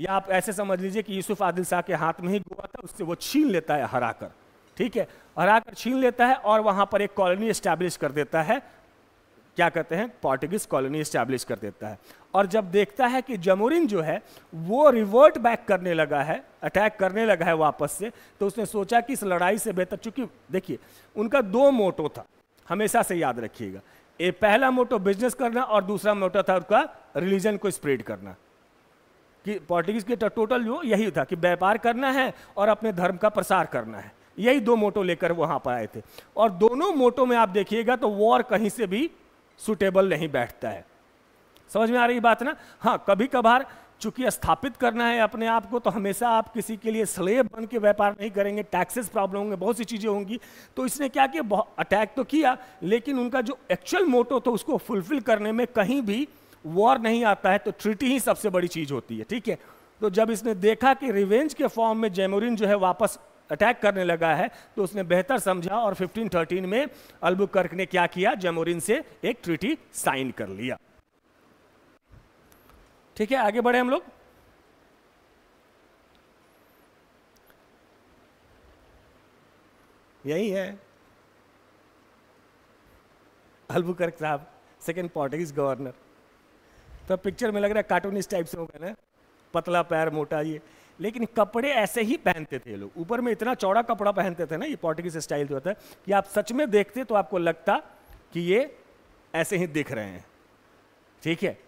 या आप ऐसे समझ लीजिए कि यूसुफ आदिल शाह के हाथ में ही गोवा था उससे वो छीन लेता है हराकर ठीक है हराकर छीन लेता है और वहाँ पर एक कॉलोनी इस्टेब्लिश कर देता है क्या कहते हैं पोर्टुगीज कॉलोनी स्टैब्लिश कर देता है और जब देखता है कि जमुरिन जो है वो रिवर्ट बैक करने लगा है अटैक करने लगा है वापस से तो उसने सोचा कि इस लड़ाई से बेहतर चूंकि देखिए उनका दो मोटो था हमेशा से याद रखिएगा ये पहला मोटो बिजनेस करना और दूसरा मोटो था उनका रिलीजन को स्प्रेड करना कि पॉलिटिक्स के टोटल जो तो यही था कि व्यापार करना है और अपने धर्म का प्रसार करना है यही दो मोटो लेकर वहाँ पर आए थे और दोनों मोटो में आप देखिएगा तो वॉर कहीं से भी सुटेबल नहीं बैठता है समझ में आ रही बात ना हाँ कभी कभार चूंकि स्थापित करना है अपने आप को तो हमेशा आप किसी के लिए स्लेब बन के व्यापार नहीं करेंगे टैक्सेस प्रॉब्लम होंगे बहुत सी चीज़ें होंगी तो इसने क्या किया अटैक तो किया लेकिन उनका जो एक्चुअल मोटो था उसको फुलफिल करने में कहीं भी वॉर नहीं आता है तो ट्रिटी ही सबसे बड़ी चीज़ होती है ठीक है तो जब इसने देखा कि रिवेंज के फॉर्म में जैमोरिन जो है वापस अटैक करने लगा है तो उसने बेहतर समझा और 1513 में अल्बुकर्क ने क्या किया जैमोरिन से एक ट्रिटी साइन कर लिया ठीक है आगे बढ़े हम लोग यही है अल्बुकर्क साहब सेकेंड पोर्टुगीज गवर्नर तो पिक्चर में लग रहा है कार्टूनिस्ट टाइप से होगा ना पतला पैर मोटा ये लेकिन कपड़े ऐसे ही पहनते थे लोग ऊपर में इतना चौड़ा कपड़ा पहनते थे ना ये पोर्टुगीज स्टाइल जो होता है कि आप सच में देखते तो आपको लगता कि ये ऐसे ही दिख रहे हैं ठीक है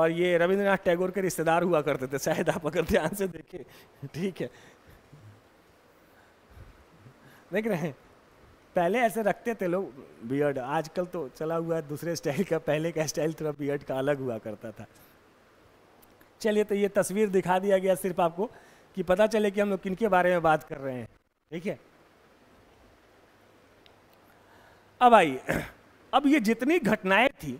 और ये रविंद्रनाथ टैगोर के रिश्तेदार हुआ करते थे शायद आप अगर ध्यान से देखें ठीक है देख रहे हैं पहले ऐसे रखते थे लोग बियर्ड आजकल तो चला हुआ है दूसरे स्टाइल का पहले का स्टाइल थोड़ा बियर्ड का अलग हुआ करता था चलिए तो ये तस्वीर दिखा दिया गया सिर्फ आपको कि पता चले कि हम लोग किन के बारे में बात कर रहे हैं ठीक है अब आइए अब ये जितनी घटनाएं थी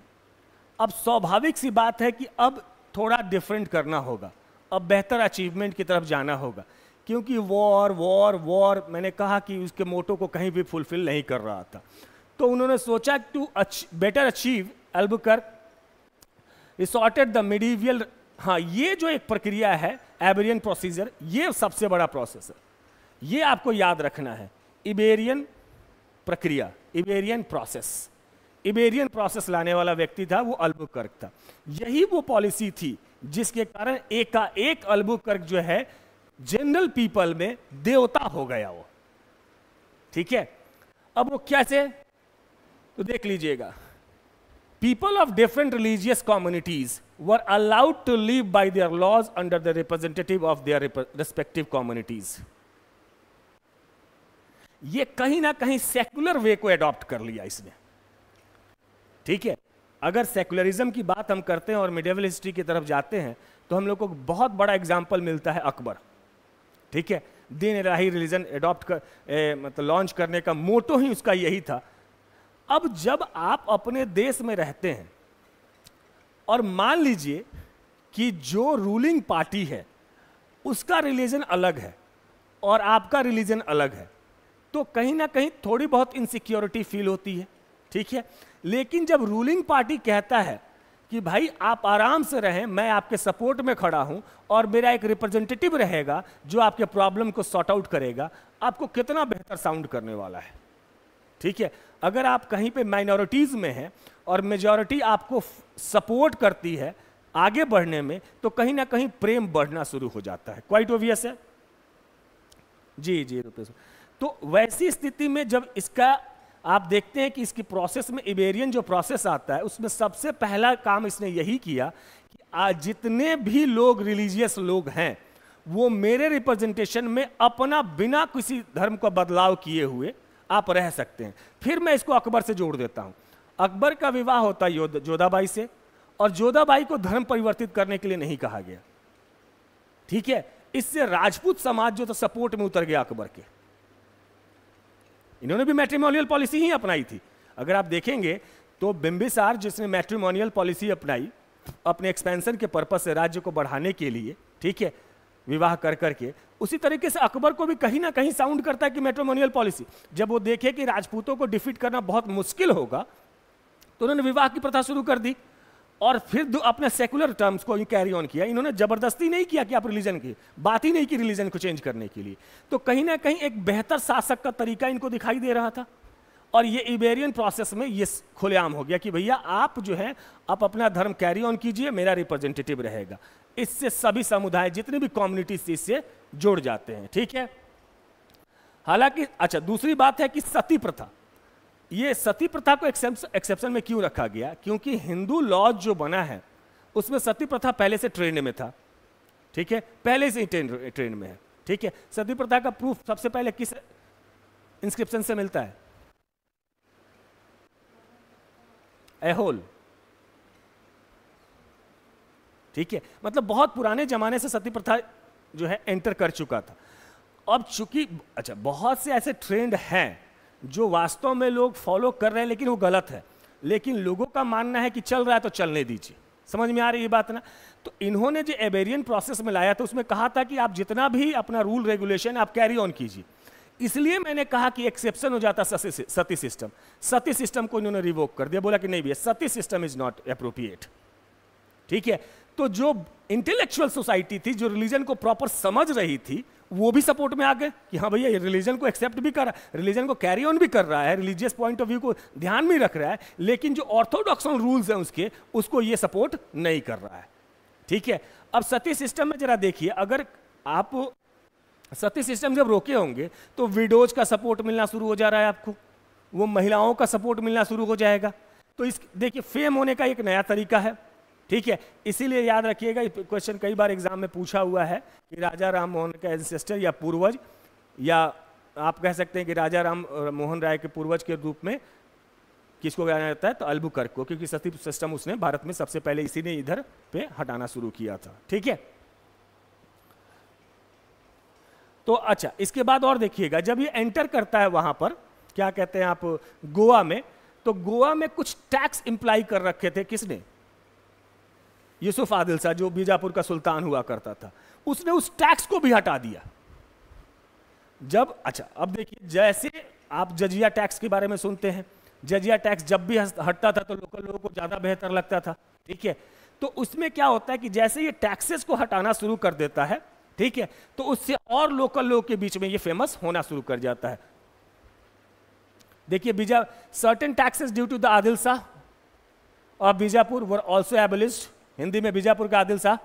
अब स्वाभाविक सी बात है कि अब थोड़ा डिफरेंट करना होगा अब बेहतर अचीवमेंट की तरफ जाना होगा क्योंकि वॉर वॉर वॉर मैंने कहा कि उसके मोटो को कहीं भी फुलफिल नहीं कर रहा था तो उन्होंने सोचा to better achieve Albuquerque the medieval हाँ ये जो एक प्रक्रिया है एबेरियन प्रोसीजर ये सबसे बड़ा प्रोसेस है ये आपको याद रखना है इबेरियन प्रक्रिया इबेरियन प्रोसेस इबेरियन प्रोसेस लाने वाला व्यक्ति था वो अल्बुकर्क था यही वो पॉलिसी थी जिसके कारण एक का एक अल्बुकर्क जो है जनरल पीपल में देवता हो गया वो ठीक है अब वो कैसे तो देख लीजिएगा people of different religious communities were allowed to live by their laws under the representative of their respective communities ये कहीं ना कहीं सेकुलर वे को एडॉप्ट कर लिया इसने ठीक है अगर सेकुलरिज्म की बात हम करते हैं और मिडेवल हिस्ट्री की तरफ जाते हैं तो हम लोग को बहुत बड़ा एग्जाम्पल मिलता है अकबर ठीक है दीन इलाही रिलीजन एडॉप्ट कर ए, मतलब लॉन्च करने का मोटो ही उसका यही था अब जब आप अपने देश में रहते हैं और मान लीजिए कि जो रूलिंग पार्टी है उसका रिलीजन अलग है और आपका रिलीजन अलग है तो कहीं ना कहीं थोड़ी बहुत इनसिक्योरिटी फील होती है ठीक है लेकिन जब रूलिंग पार्टी कहता है कि भाई आप आराम से रहें मैं आपके सपोर्ट में खड़ा हूं और मेरा एक रिप्रेजेंटेटिव रहेगा जो आपके प्रॉब्लम को सॉर्ट आउट करेगा आपको कितना बेहतर साउंड करने वाला है ठीक है अगर आप कहीं पे माइनॉरिटीज़ में हैं और मेजॉरिटी आपको सपोर्ट करती है आगे बढ़ने में तो कहीं ना कहीं प्रेम बढ़ना शुरू हो जाता है क्वाइट ओबियस है जी जी रुपेश तो वैसी स्थिति में जब इसका आप देखते हैं कि इसकी प्रोसेस में इबेरियन जो प्रोसेस आता है उसमें सबसे पहला काम इसने यही किया कि आज जितने भी लोग रिलीजियस लोग हैं वो मेरे रिप्रेजेंटेशन में अपना बिना किसी धर्म का बदलाव किए हुए आप रह सकते हैं फिर मैं इसको अकबर से जोड़ देता हूँ अकबर का विवाह होता है जोधाबाई से और जोधाबाई को धर्म परिवर्तित करने के लिए नहीं कहा गया ठीक है इससे राजपूत समाज जो था सपोर्ट में उतर गया अकबर के इन्होंने भी मैट्रीमोनियल पॉलिसी ही अपनाई थी अगर आप देखेंगे तो बिम्बिसार जिसने मैट्रीमोनियल पॉलिसी अपनाई अपने एक्सपेंशन के पर्पज से राज्य को बढ़ाने के लिए ठीक है विवाह कर करके उसी तरीके से अकबर को भी कहीं ना कहीं साउंड करता है कि मेट्रोमोनियल पॉलिसी जब वो देखे कि राजपूतों को डिफीट करना बहुत मुश्किल होगा तो उन्होंने विवाह की प्रथा शुरू कर दी और फिर अपने सेकुलर टर्म्स को कैरी ऑन किया इन्होंने जबरदस्ती नहीं किया कि आप रिलीजन की बात ही नहीं की रिलीजन को चेंज करने के लिए तो कहीं ना कहीं एक बेहतर शासक का तरीका इनको दिखाई दे रहा था और ये इबेरियन प्रोसेस में ये खुलेआम हो गया कि भैया आप जो है आप अपना धर्म कैरी ऑन कीजिए मेरा रिप्रेजेंटेटिव रहेगा इससे सभी समुदाय जितने भी कम्युनिटीज इससे जुड़ जाते हैं ठीक है हालांकि अच्छा दूसरी बात है कि सती प्रथा ये सती प्रथा को एक्सेप्शन में क्यों रखा गया क्योंकि हिंदू लॉज जो बना है उसमें सती प्रथा पहले से ट्रेंड में था ठीक है पहले से ही ट्रेंड में है ठीक है सती प्रथा का प्रूफ सबसे पहले किस इंस्क्रिप्शन से मिलता है एहोल ठीक है मतलब बहुत पुराने जमाने से सती प्रथा जो है एंटर कर चुका था अब चूंकि अच्छा बहुत से ऐसे ट्रेंड हैं जो वास्तव में लोग फॉलो कर रहे हैं लेकिन वो गलत है लेकिन लोगों का मानना है कि चल रहा है तो चलने दीजिए समझ में आ रही है बात ना तो इन्होंने जो एबेरियन प्रोसेस में लाया था उसमें कहा था कि आप जितना भी अपना रूल रेगुलेशन आप कैरी ऑन कीजिए इसलिए मैंने कहा कि एक्सेप्शन हो जाता सती सिस्टम सती सिस्टम को इन्होंने रिवोक कर दिया बोला कि नहीं भैया sati system is not appropriate ठीक है तो जो इंटेलेक्चुअल सोसाइटी थी जो रिलीजन को प्रॉपर समझ रही थी वो भी सपोर्ट में आ गए कि हाँ भैया ये रिलीजन को एक्सेप्ट भी कर रहा है रिलीजन को कैरी ऑन भी कर रहा है रिलीजियस पॉइंट ऑफ व्यू को ध्यान में रख रहा है लेकिन जो ऑर्थोडॉक्स रूल्स हैं उसके उसको ये सपोर्ट नहीं कर रहा है ठीक है अब सती सिस्टम में जरा देखिए अगर आप सती सिस्टम जब रोके होंगे तो विडोज का सपोर्ट मिलना शुरू हो जा रहा है आपको वो महिलाओं का सपोर्ट मिलना शुरू हो जाएगा तो इस देखिए फेम होने का एक नया तरीका है ठीक है इसीलिए याद रखिएगा क्वेश्चन कई बार एग्जाम में पूछा हुआ है कि राजा राम मोहन का एंसेस्टर या पूर्वज या आप कह सकते हैं कि राजा राम मोहन राय के पूर्वज के रूप में किसको जाना जाता है तो अल्बुकर्क को क्योंकि सती सिस्टम उसने भारत में सबसे पहले इसी ने इधर पे हटाना शुरू किया था ठीक है तो अच्छा इसके बाद और देखिएगा जब ये एंटर करता है वहां पर क्या कहते हैं आप गोवा में तो गोवा में कुछ टैक्स इंप्लाई कर रखे थे किसने यूसुफ आदिल शाह जो बीजापुर का सुल्तान हुआ करता था उसने उस टैक्स को भी हटा दिया जब अच्छा अब देखिए जैसे आप जजिया टैक्स के बारे में सुनते हैं जजिया टैक्स जब भी हटता था तो लोकल लोगों को ज़्यादा बेहतर लगता था ठीक है तो उसमें क्या होता है कि जैसे ये टैक्सेस को हटाना शुरू कर देता है ठीक है तो उससे और लोकल लोगों के बीच में ये फेमस होना शुरू कर जाता है देखिए बीजा certain taxes due to the Adil Shah और Bijapur were also abolished Hindi में बीजापुर का आदिल शाह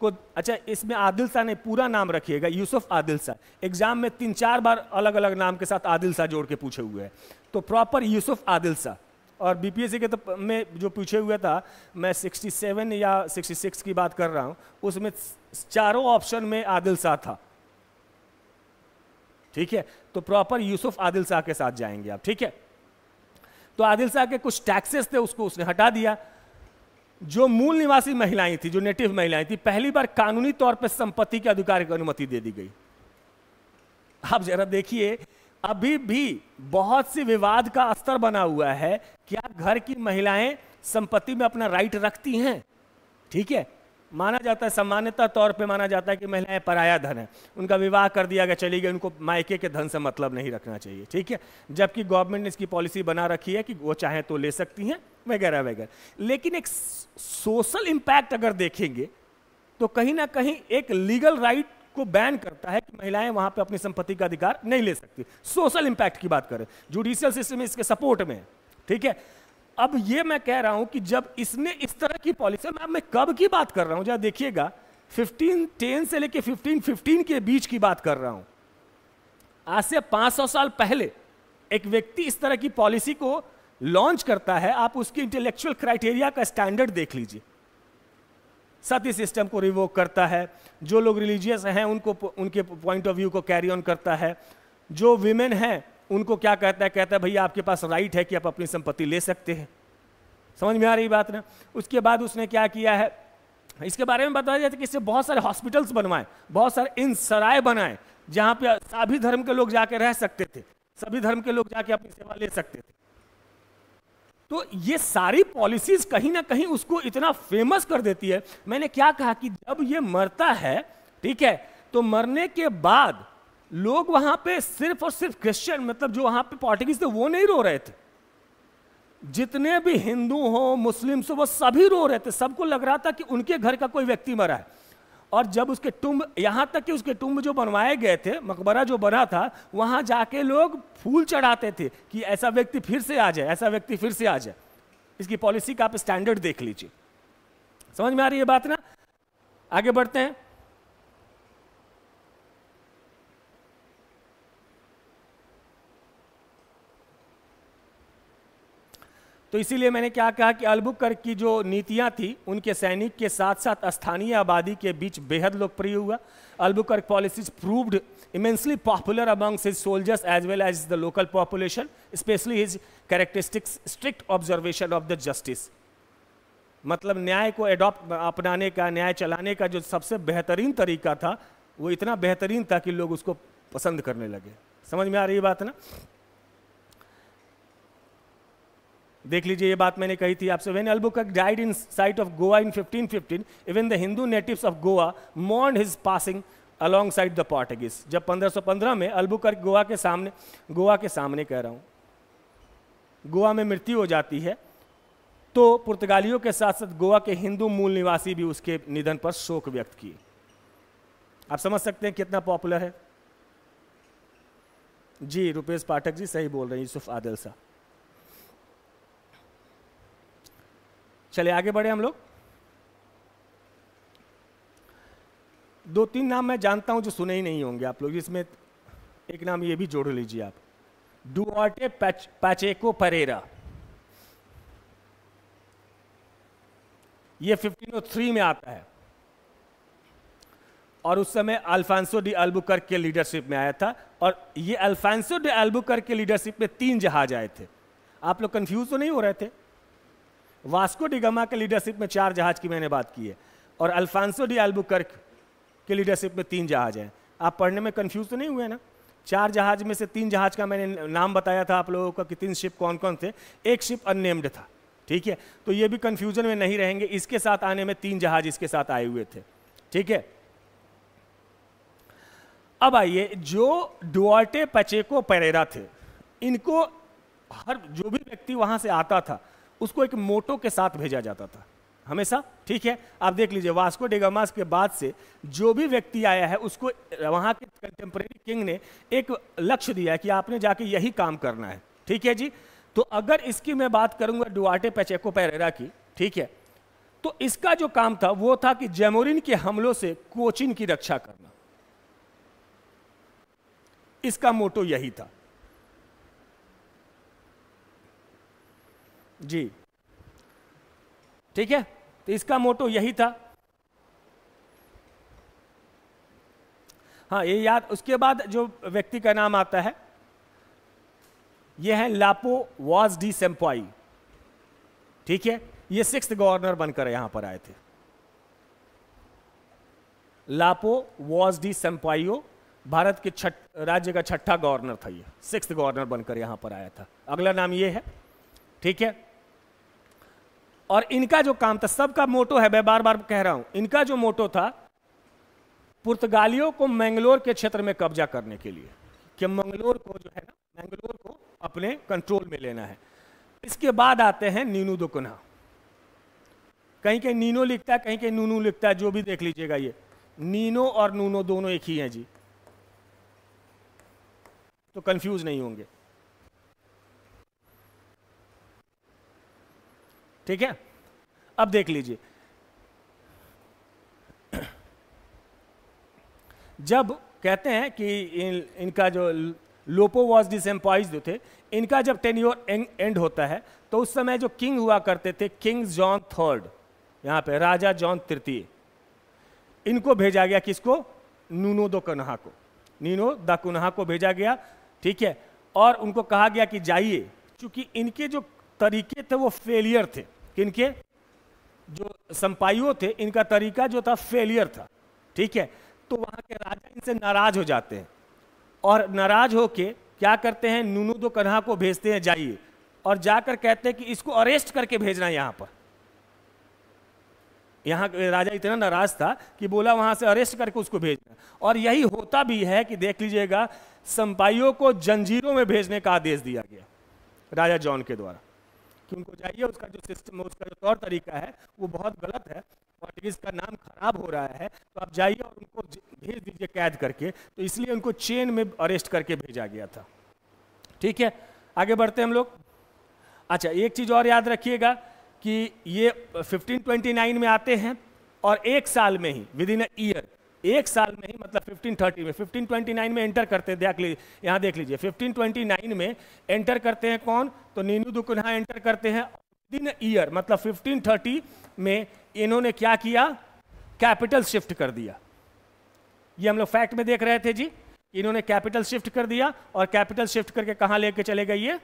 को अच्छा इसमें आदिल शाह ने पूरा नाम रखिएगा यूसुफ आदिल शाह एग्जाम में तीन चार बार अलग अलग नाम के साथ आदिल शाह जोड़ के पूछे हुए हैं तो प्रॉपर यूसुफ आदिल शाह और बीपीएससी के तो में जो पूछे हुए था मैं 67 या 66 की बात कर रहा हूं उसमें चारों ऑप्शन में आदिल शाह था ठीक है तो प्रॉपर यूसुफ आदिल शाह के साथ जाएंगे आप ठीक है तो आदिल शाह के कुछ टैक्सेस थे उसको उसने हटा दिया जो मूल निवासी महिलाएं थी जो नेटिव महिलाएं थी पहली बार कानूनी तौर पर संपत्ति के अधिकार की अनुमति दे दी गई आप जरा देखिए अभी भी बहुत सी विवाद का स्तर बना हुआ है क्या घर की महिलाएं संपत्ति में अपना राइट रखती हैं ठीक है माना जाता है सामान्यता तौर पे माना जाता है कि महिलाएं पराया धन है उनका विवाह कर दिया गया चली गई उनको मायके के धन से मतलब नहीं रखना चाहिए ठीक है जबकि गवर्नमेंट ने इसकी पॉलिसी बना रखी है कि वो चाहें तो ले सकती हैं वगैरह वगैरह लेकिन एक सोशल इम्पैक्ट अगर देखेंगे तो कहीं ना कहीं एक लीगल राइट को बैन करता है कि महिलाएं वहां पर अपनी संपत्ति का अधिकार नहीं ले सकती सोशल इम्पैक्ट की बात करें जुडिशियल सिस्टम इसके सपोर्ट में ठीक है अब ये मैं कह रहा हूं कि जब इसने इस तरह की पॉलिसी मैं मैं कब की बात कर रहा हूं जरा देखिएगा 1510 से लेके 1515 के बीच की बात कर रहा हूं आज से 500 साल पहले एक व्यक्ति इस तरह की पॉलिसी को लॉन्च करता है आप उसकी इंटेलेक्चुअल क्राइटेरिया का स्टैंडर्ड देख लीजिए सत्य सिस्टम को रिवोक करता है जो लोग रिलीजियस हैं उनको उनके पॉइंट ऑफ व्यू को कैरी ऑन करता है जो विमेन हैं उनको क्या कहता है कहता है भैया आपके पास राइट है कि आप अपनी संपत्ति ले सकते हैं समझ में आ रही बात ना उसके बाद उसने क्या किया है इसके बारे में बताया जाता है कि इससे बहुत सारे हॉस्पिटल्स बनवाए बहुत सारे इन सराय बनाए जहाँ पे सभी धर्म के लोग जाके रह सकते थे सभी धर्म के लोग जाके अपनी सेवा ले सकते थे तो ये सारी पॉलिसीज कहीं ना कहीं उसको इतना फेमस कर देती है मैंने क्या कहा कि जब ये मरता है ठीक है तो मरने के बाद लोग वहां पे सिर्फ और सिर्फ क्रिश्चियन मतलब जो वहां पे पॉर्टिगीज थे वो नहीं रो रहे थे जितने भी हिंदू हो मुस्लिम्स हो वो सभी रो रहे थे सबको लग रहा था कि उनके घर का कोई व्यक्ति मरा है और जब उसके टुम्ब यहां तक कि उसके टुम्ब जो बनवाए गए थे मकबरा जो बना था वहां जाके लोग फूल चढ़ाते थे कि ऐसा व्यक्ति फिर से आ जाए ऐसा व्यक्ति फिर से आ जाए इसकी पॉलिसी का आप स्टैंडर्ड देख लीजिए समझ में आ रही है बात ना आगे बढ़ते हैं तो इसीलिए मैंने क्या कहा कि अलबुकर की जो नीतियाँ थी उनके सैनिक के साथ साथ स्थानीय आबादी के बीच बेहद लोकप्रिय हुआ Albuquerque policies proved immensely popular amongst his soldiers as well as the local population specially his characteristics strict observation of the justice मतलब न्याय को एडॉप्ट अपनाने का न्याय चलाने का जो सबसे बेहतरीन तरीका था वो इतना बेहतरीन था कि लोग उसको पसंद करने लगे समझ में आ रही बात ना देख लीजिए ये बात मैंने कही थी आपसे when Albuquerque died in sight of Goa in 1515 even the Hindu natives of Goa mourned his passing alongside the Portuguese जब 1515 में अल्बुकर्क गोवा के सामने गोवा के सामने कह रहा हूँ गोवा में मृत्यु हो जाती है तो पुर्तगालियों के साथ साथ गोवा के हिंदू मूल निवासी भी उसके निधन पर शोक व्यक्त किए आप समझ सकते हैं कितना पॉपुलर है जी रुपेश पाठक जी सही बोल रहे हैं यूसुफ आदिल साहब चले आगे बढ़े हम लोग दो तीन नाम मैं जानता हूं जो सुने ही नहीं होंगे आप लोग इसमें एक नाम ये भी जोड़ लीजिए आप डुआटे पैच, पैचेको परेरा ये 1503 में आता है और उस समय अल्फांसो डी अल्बुकर के लीडरशिप में आया था और ये अल्फांसो डी अल्बुकर के लीडरशिप में तीन जहाज आए थे आप लोग कंफ्यूज तो नहीं हो रहे थे वास्को डिगमा के लीडरशिप में चार जहाज की मैंने बात की है और अल्फांसो डी एल्बुकर्क के लीडरशिप में तीन जहाज हैं आप पढ़ने में कन्फ्यूज तो नहीं हुए ना चार जहाज में से तीन जहाज का मैंने नाम बताया था आप लोगों का कि तीन शिप कौन कौन थे एक शिप अननेम्ड था ठीक है तो ये भी कन्फ्यूजन में नहीं रहेंगे इसके साथ आने में तीन जहाज इसके साथ आए हुए थे ठीक है अब आइए जो डुआटे पचेको परेरा थे इनको हर जो भी व्यक्ति वहां से आता था उसको एक मोटो के साथ भेजा जाता था हमेशा ठीक है आप देख लीजिए वास्को डेगामास के बाद से जो भी व्यक्ति आया है उसको वहाँ के कंटेम्प्रेरी किंग ने एक लक्ष्य दिया कि आपने जाके यही काम करना है ठीक है जी तो अगर इसकी मैं बात करूंगा डुआटे पैचेको पैरेरा की ठीक है तो इसका जो काम था वो था कि जेमोरिन के हमलों से कोचिन की रक्षा करना इसका मोटो यही था जी ठीक है तो इसका मोटो यही था हाँ ये याद उसके बाद जो व्यक्ति का नाम आता है ये है लापो वॉज डी सेम्पाई ठीक है ये सिक्स गवर्नर बनकर यहां पर आए थे Lopo Vaz de Sampaio Bharat के छठ राज्य का छठा गवर्नर था ये सिक्स गवर्नर बनकर यहां पर आया था अगला नाम ये है ठीक है और इनका जो काम था सबका मोटो है मैं बार बार कह रहा हूं इनका जो मोटो था पुर्तगालियों को मैंगलोर के क्षेत्र में कब्जा करने के लिए कि मंगलोर को जो है ना मैंगलोर को अपने कंट्रोल में लेना है इसके बाद आते हैं नीनू दुकुना कहीं कहीं नीनो लिखता है कहीं कहीं नूनू लिखता है जो भी देख लीजिएगा ये नीनो और नूनो दोनों एक ही हैं जी तो कंफ्यूज नहीं होंगे ठीक है अब देख लीजिए जब कहते हैं कि इन, इनका जो लोपो वॉज एम्पॉइज जो थे इनका जब टेन्योर एंड होता है तो उस समय जो किंग हुआ करते थे किंग जॉन थर्ड यहां पे राजा जॉन तृतीय इनको भेजा गया किसको नूनो दो कन्हा को नीनो द को भेजा गया ठीक है और उनको कहा गया कि जाइए क्योंकि इनके जो तरीके थे वो फेलियर थे किनके जो संपाइयों थे इनका तरीका जो था फेलियर था ठीक है तो वहाँ के राजा इनसे नाराज हो जाते हैं और नाराज होके क्या करते हैं नूनू दो कन्हा को भेजते हैं जाइए और जाकर कहते हैं कि इसको अरेस्ट करके भेजना है यहाँ पर यहाँ राजा इतना नाराज था कि बोला वहाँ से अरेस्ट करके उसको भेजना और यही होता भी है कि देख लीजिएगा संपाइयों को जंजीरों में भेजने का आदेश दिया गया राजा जॉन के द्वारा उनको चाहिए उसका जो सिस्टम है उसका जो तौर तरीका है वो बहुत गलत है पोर्टुगीज का नाम खराब हो रहा है तो आप जाइए और उनको भेज दीजिए कैद करके तो इसलिए उनको चेन में अरेस्ट करके भेजा गया था ठीक है आगे बढ़ते हम लोग अच्छा एक चीज़ और याद रखिएगा कि ये 1529 में आते हैं और एक साल में ही विद इन अ ईयर एक साल में ही मतलब 1530 में 1529 में एंटर करते हैं देख लीजिए यहाँ देख लीजिए 1529 में एंटर करते हैं कौन तो नीनू दुकुन्हा एंटर करते हैं विद इन ईयर मतलब 1530 में इन्होंने क्या किया कैपिटल शिफ्ट कर दिया ये हम लोग फैक्ट में देख रहे थे जी इन्होंने कैपिटल शिफ्ट कर दिया और कैपिटल शिफ्ट करके कहाँ लेके चले गए ये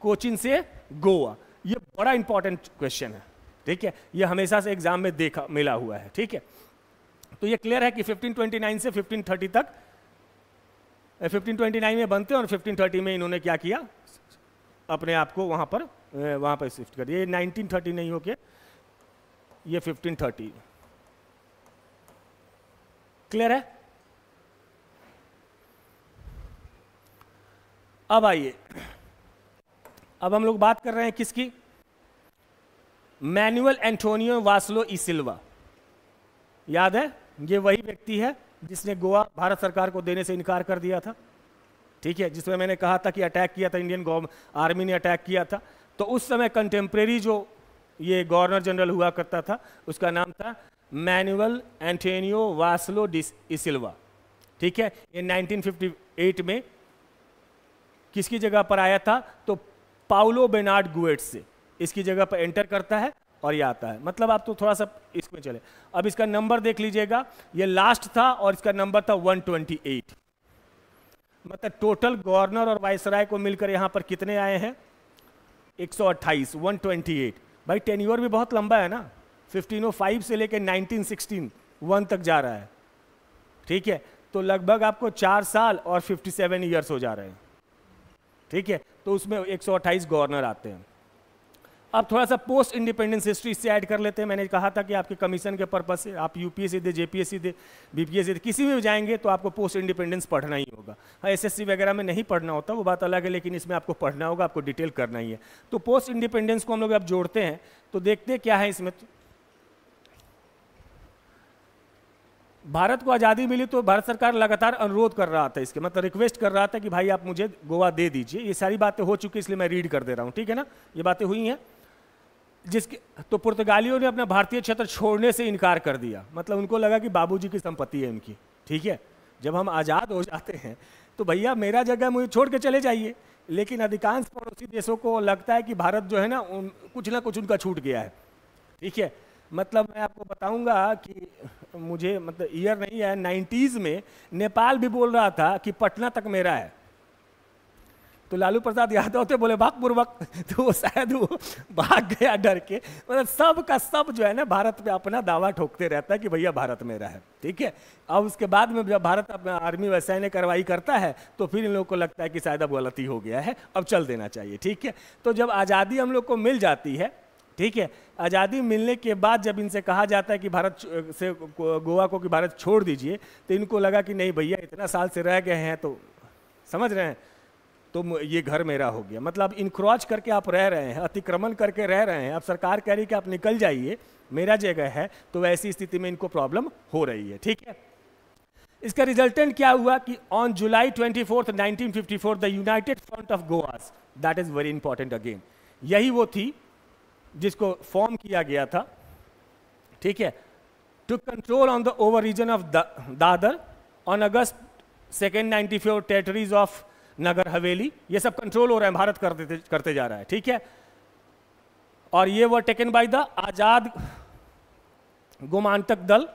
कोचिन से गोवा ये बड़ा इंपॉर्टेंट क्वेश्चन है ठीक है ये हमेशा से एग्जाम में देखा मिला हुआ है ठीक है तो ये क्लियर है कि 1529 से 1530 तक 1529 में बनते और 1530 में इन्होंने क्या किया अपने आप को वहां पर वहां पर शिफ्ट कर ये 1930 नहीं के ये 1530 क्लियर है अब आइए अब हम लोग बात कर रहे हैं किसकी मैनुअल एंटोनियो वास्लो ई सिल्वा याद है ये वही व्यक्ति है जिसने गोवा भारत सरकार को देने से इनकार कर दिया था ठीक है जिसमें मैंने कहा था कि अटैक किया था इंडियन गवर्नमेंट आर्मी ने अटैक किया था तो उस समय कंटेम्प्रेरी जो ये गवर्नर जनरल हुआ करता था उसका नाम था मैनुअल एंटेनियो वासलो डिसवा ठीक है ये 1958 में किसकी जगह पर आया था तो पाउलो बेनार्ड गुएट से इसकी जगह पर एंटर करता है और ये आता है मतलब आप तो थोड़ा सा इसमें चले अब इसका नंबर देख लीजिएगा ये लास्ट था और इसका नंबर था 128 मतलब टोटल गवर्नर और वायसराय को मिलकर यहाँ पर कितने आए हैं 128 128 भाई टेन ईयर भी बहुत लंबा है ना 1505 से लेकर 1916 वन तक जा रहा है ठीक है तो लगभग आपको चार साल और 57 ईयर्स हो जा रहे हैं ठीक है तो उसमें 128 गवर्नर आते हैं अब थोड़ा सा पोस्ट इंडिपेंडेंस हिस्ट्री इससे ऐड कर लेते हैं मैंने कहा था कि आपके कमीशन के पर्पज से आप यूपीएससी दे जेपीएससी दे बीपीएससी दे किसी में भी जाएंगे तो आपको पोस्ट इंडिपेंडेंस पढ़ना ही होगा हाँ एसएससी वगैरह में नहीं पढ़ना होता वो बात अलग है लेकिन इसमें आपको पढ़ना होगा आपको डिटेल करना ही है तो पोस्ट इंडिपेंडेंस को हम लोग अब जोड़ते हैं तो देखते क्या है इसमें तो भारत को आज़ादी मिली तो भारत सरकार लगातार अनुरोध कर रहा था इसके मतलब रिक्वेस्ट कर रहा था कि भाई आप मुझे गोवा दे दीजिए ये सारी बातें हो चुकी इसलिए मैं रीड कर दे रहा हूँ ठीक है ना ये बातें हुई हैं जिसके तो पुर्तगालियों ने अपना भारतीय क्षेत्र छोड़ने से इनकार कर दिया मतलब उनको लगा कि बाबूजी की संपत्ति है उनकी ठीक है जब हम आज़ाद हो जाते हैं तो भैया मेरा जगह मुझे छोड़ के चले जाइए लेकिन अधिकांश पड़ोसी देशों को लगता है कि भारत जो है ना उन कुछ ना कुछ उनका छूट गया है ठीक है मतलब मैं आपको बताऊंगा कि मुझे मतलब ईयर नहीं है नाइन्टीज़ में नेपाल भी बोल रहा था कि पटना तक मेरा है तो लालू प्रसाद यादव थे बोले भाग पूर्वक तो वो शायद वो भाग गया डर के मतलब सब का सब जो है ना भारत पे अपना दावा ठोकते रहता है कि भैया भारत मेरा है ठीक है अब उसके बाद में जब भारत अपना आर्मी व सैन्य कार्रवाई करता है तो फिर इन लोग को लगता है कि शायद अब गलती हो गया है अब चल देना चाहिए ठीक है तो जब आज़ादी हम लोग को मिल जाती है ठीक है आज़ादी मिलने के बाद जब इनसे कहा जाता है कि भारत से गोवा को कि भारत छोड़ दीजिए तो इनको लगा कि नहीं भैया इतना साल से रह गए हैं तो समझ रहे हैं तो ये घर मेरा हो गया मतलब इनक्रॉच करके आप रह रहे हैं अतिक्रमण करके रह रहे हैं अब सरकार कह रही है कि आप निकल जाइए मेरा जगह है तो ऐसी स्थिति में इनको प्रॉब्लम हो रही है ठीक है इसका रिजल्टेंट क्या हुआ कि on July twenty fourth nineteen the United Front of Goans that is very important again यही वो थी जिसको फॉर्म किया गया था ठीक है to control on the over region of Dadra on August second ninety four territories of Nagar Haveli ये सब कंट्रोल हो रहा है भारत करते करते जा रहा है ठीक है और ये वो taken by the Azad Gomantak Dal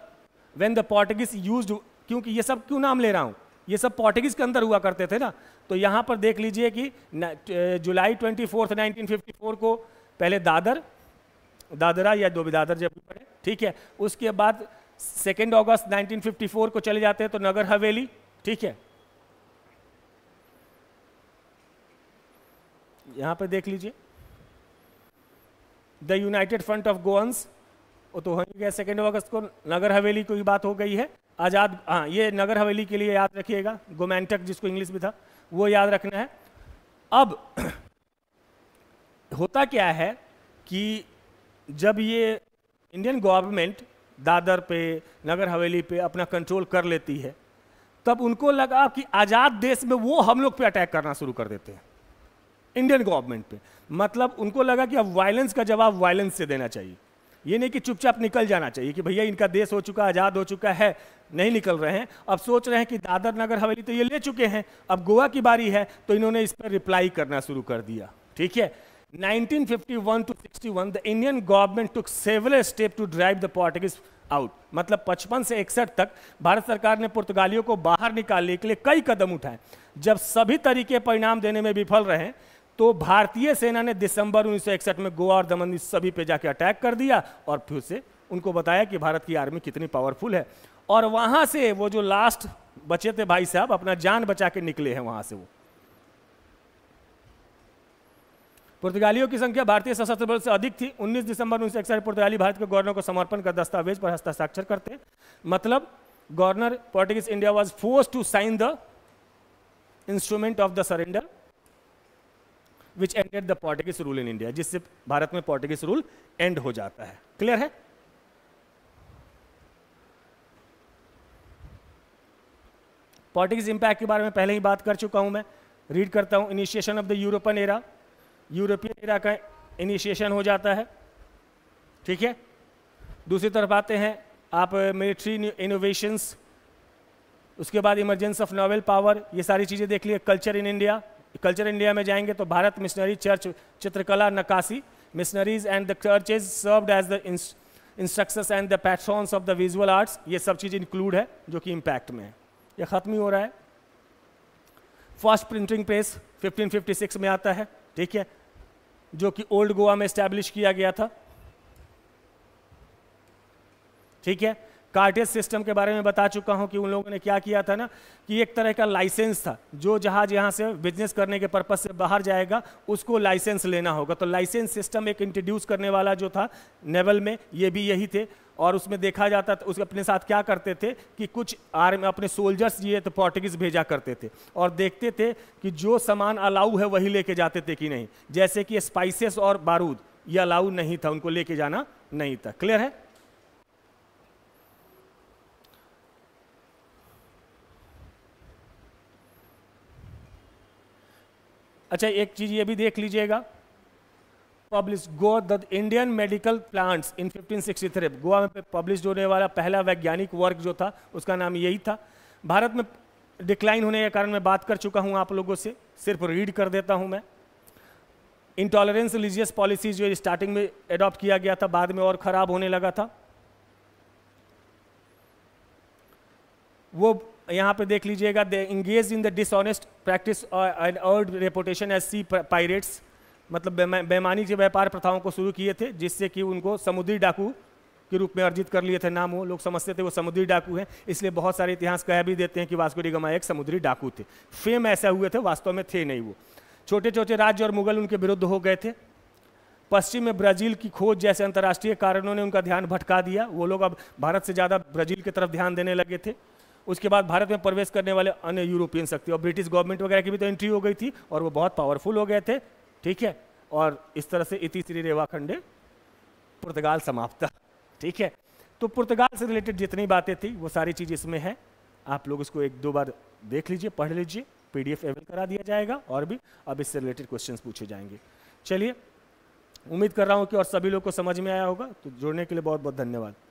when the Portuguese use क्योंकि ये सब क्यों नाम ले रहा हूं ये सब पोर्टुगीज के अंदर हुआ करते थे ना तो यहां पर देख लीजिए कि जुलाई ट्वेंटी फोर्थ को पहले दादर दादरा या दो दादर जब पड़े ठीक है उसके बाद सेकेंड अगस्त 1954 को चले जाते हैं तो नगर हवेली ठीक है यहाँ पे देख लीजिए the United Front of Goans वो तो हो गया सेकेंड अगस्त को नगर हवेली की बात हो गई है आज़ाद हाँ ये नगर हवेली के लिए याद रखिएगा गोमेंटक जिसको इंग्लिश में था वो याद रखना है अब होता क्या है कि जब ये इंडियन गवर्नमेंट दादर पे नगर हवेली पे अपना कंट्रोल कर लेती है तब उनको लगा कि आज़ाद देश में वो हम लोग पे अटैक करना शुरू कर देते हैं इंडियन गवर्नमेंट पे मतलब उनको लगा कि अब वायलेंस का जवाब वायलेंस से देना चाहिए ये नहीं कि चुपचाप निकल जाना चाहिए कि भैया इनका देश हो चुका आज़ाद हो चुका है नहीं निकल रहे हैं अब सोच रहे हैं कि दादर नगर हवेली तो ये ले चुके हैं अब गोवा की बारी है तो इन्होंने इस पर रिप्लाई करना शुरू कर दिया ठीक है 1951 to 61 the Indian government took several step to drive the portuguese out मतलब 55 से इकसठ तक भारत सरकार ने पुर्तगालियों को बाहर निकालने के लिए कई कदम उठाए जब सभी तरीके परिणाम देने में विफल रहे तो भारतीय सेना ने दिसंबर 1961 में गोवा और दमन सभी पे जाके अटैक कर दिया और फिर से उनको बताया कि भारत की आर्मी कितनी पावरफुल है और वहां से वो जो लास्ट बचे थे भाई साहब अपना जान बचा के निकले हैं वहां से वो पुर्तगालियों की संख्या भारतीय सशस्त्र बल से अधिक थी 19 दिसंबर उन्नीस सौ पुर्तगाली भारत के गवर्नर को समर्पण कर दस्तावेज पर हस्ताक्षर करते मतलब governor Portuguese India was force to sign the instrument of the surrender which ended the Portuguese rule in India जिससे भारत में पोर्टुगीज रूल एंड हो जाता है क्लियर है पोर्टुगीज इंपैक्ट के बारे में पहले ही बात कर चुका हूं मैं रीड करता हूं initiation of the European era European era का इनिशिएशन हो जाता है ठीक है दूसरी तरफ आते हैं आप मिलिट्री uh, इनोवेशंस उसके बाद इमरजेंस ऑफ नोवेल पावर ये सारी चीज़ें देख लिए culture in India culture India में जाएंगे तो भारत मिशनरी चर्च चित्रकला नकाशी missionaries and the churches served as the instructors and the patrons of the visual arts ये सब चीज़ इंक्लूड है जो कि इम्पैक्ट में है ये ख़त्म ही हो रहा है फर्स्ट प्रिंटिंग प्रेस 1556 में आता है ठीक है जो कि ओल्ड गोवा में इस्टेब्लिश किया गया था ठीक है कार्टेज सिस्टम के बारे में बता चुका हूं कि उन लोगों ने क्या किया था ना कि एक तरह का लाइसेंस था जो जहाज यहां से बिजनेस करने के पर्पज से बाहर जाएगा उसको लाइसेंस लेना होगा तो लाइसेंस सिस्टम एक इंट्रोड्यूस करने वाला जो था नेवल में ये भी यही थे और उसमें देखा जाता था उसके अपने साथ क्या करते थे कि कुछ आर्मी अपने सोल्जर्स ये तो पोर्टुगीज़ भेजा करते थे और देखते थे कि जो सामान अलाउ है वही लेके जाते थे कि नहीं जैसे कि स्पाइसेस और बारूद ये अलाउ नहीं था उनको लेके जाना नहीं था क्लियर है अच्छा एक चीज़ ये भी देख लीजिएगा publish Goa the Indian medical plants in 1563 Goa में पब्लिश होने वाला पहला वैज्ञानिक वर्क जो था उसका नाम यही था भारत में डिक्लाइन होने के कारण मैं बात कर चुका हूँ आप लोगों से सिर्फ रीड कर देता हूँ मैं इंटॉलरेंस रिलीजियस पॉलिसी जो स्टार्टिंग में एडॉप्ट किया गया था बाद में और ख़राब होने लगा था वो यहाँ पे देख लीजिएगा they engage in the dishonest practice and earned reputation as sea pirates मतलब बेमानी के व्यापार प्रथाओं को शुरू किए थे जिससे कि उनको समुद्री डाकू के रूप में अर्जित कर लिए थे नाम वो लोग समझते थे वो समुद्री डाकू हैं इसलिए बहुत सारे इतिहास कह भी देते हैं कि वास्को डिगमा एक समुद्री डाकू थे फेम ऐसा हुए थे वास्तव में थे नहीं वो छोटे छोटे राज्य और मुगल उनके विरुद्ध हो गए थे पश्चिम में ब्राज़ील की खोज जैसे अंतर्राष्ट्रीय कारणों ने उनका ध्यान भटका दिया वो लोग अब भारत से ज़्यादा ब्राज़ील की तरफ ध्यान देने लगे थे उसके बाद भारत में प्रवेश करने वाले अन्य यूरोपियन शक्ति और ब्रिटिश गवर्नमेंट वगैरह की भी तो एंट्री हो गई थी और वो बहुत पावरफुल हो गए थे ठीक है और इस तरह से इति श्री रेवाखंड पुर्तगाल समाप्त ठीक है तो पुर्तगाल से रिलेटेड जितनी बातें थी वो सारी चीज़ इसमें है आप लोग इसको एक दो बार देख लीजिए पढ़ लीजिए पीडीएफ अवेल करा दिया जाएगा और भी अब इससे रिलेटेड क्वेश्चंस पूछे जाएंगे चलिए उम्मीद कर रहा हूँ कि और सभी लोग को समझ में आया होगा तो जुड़ने के लिए बहुत बहुत धन्यवाद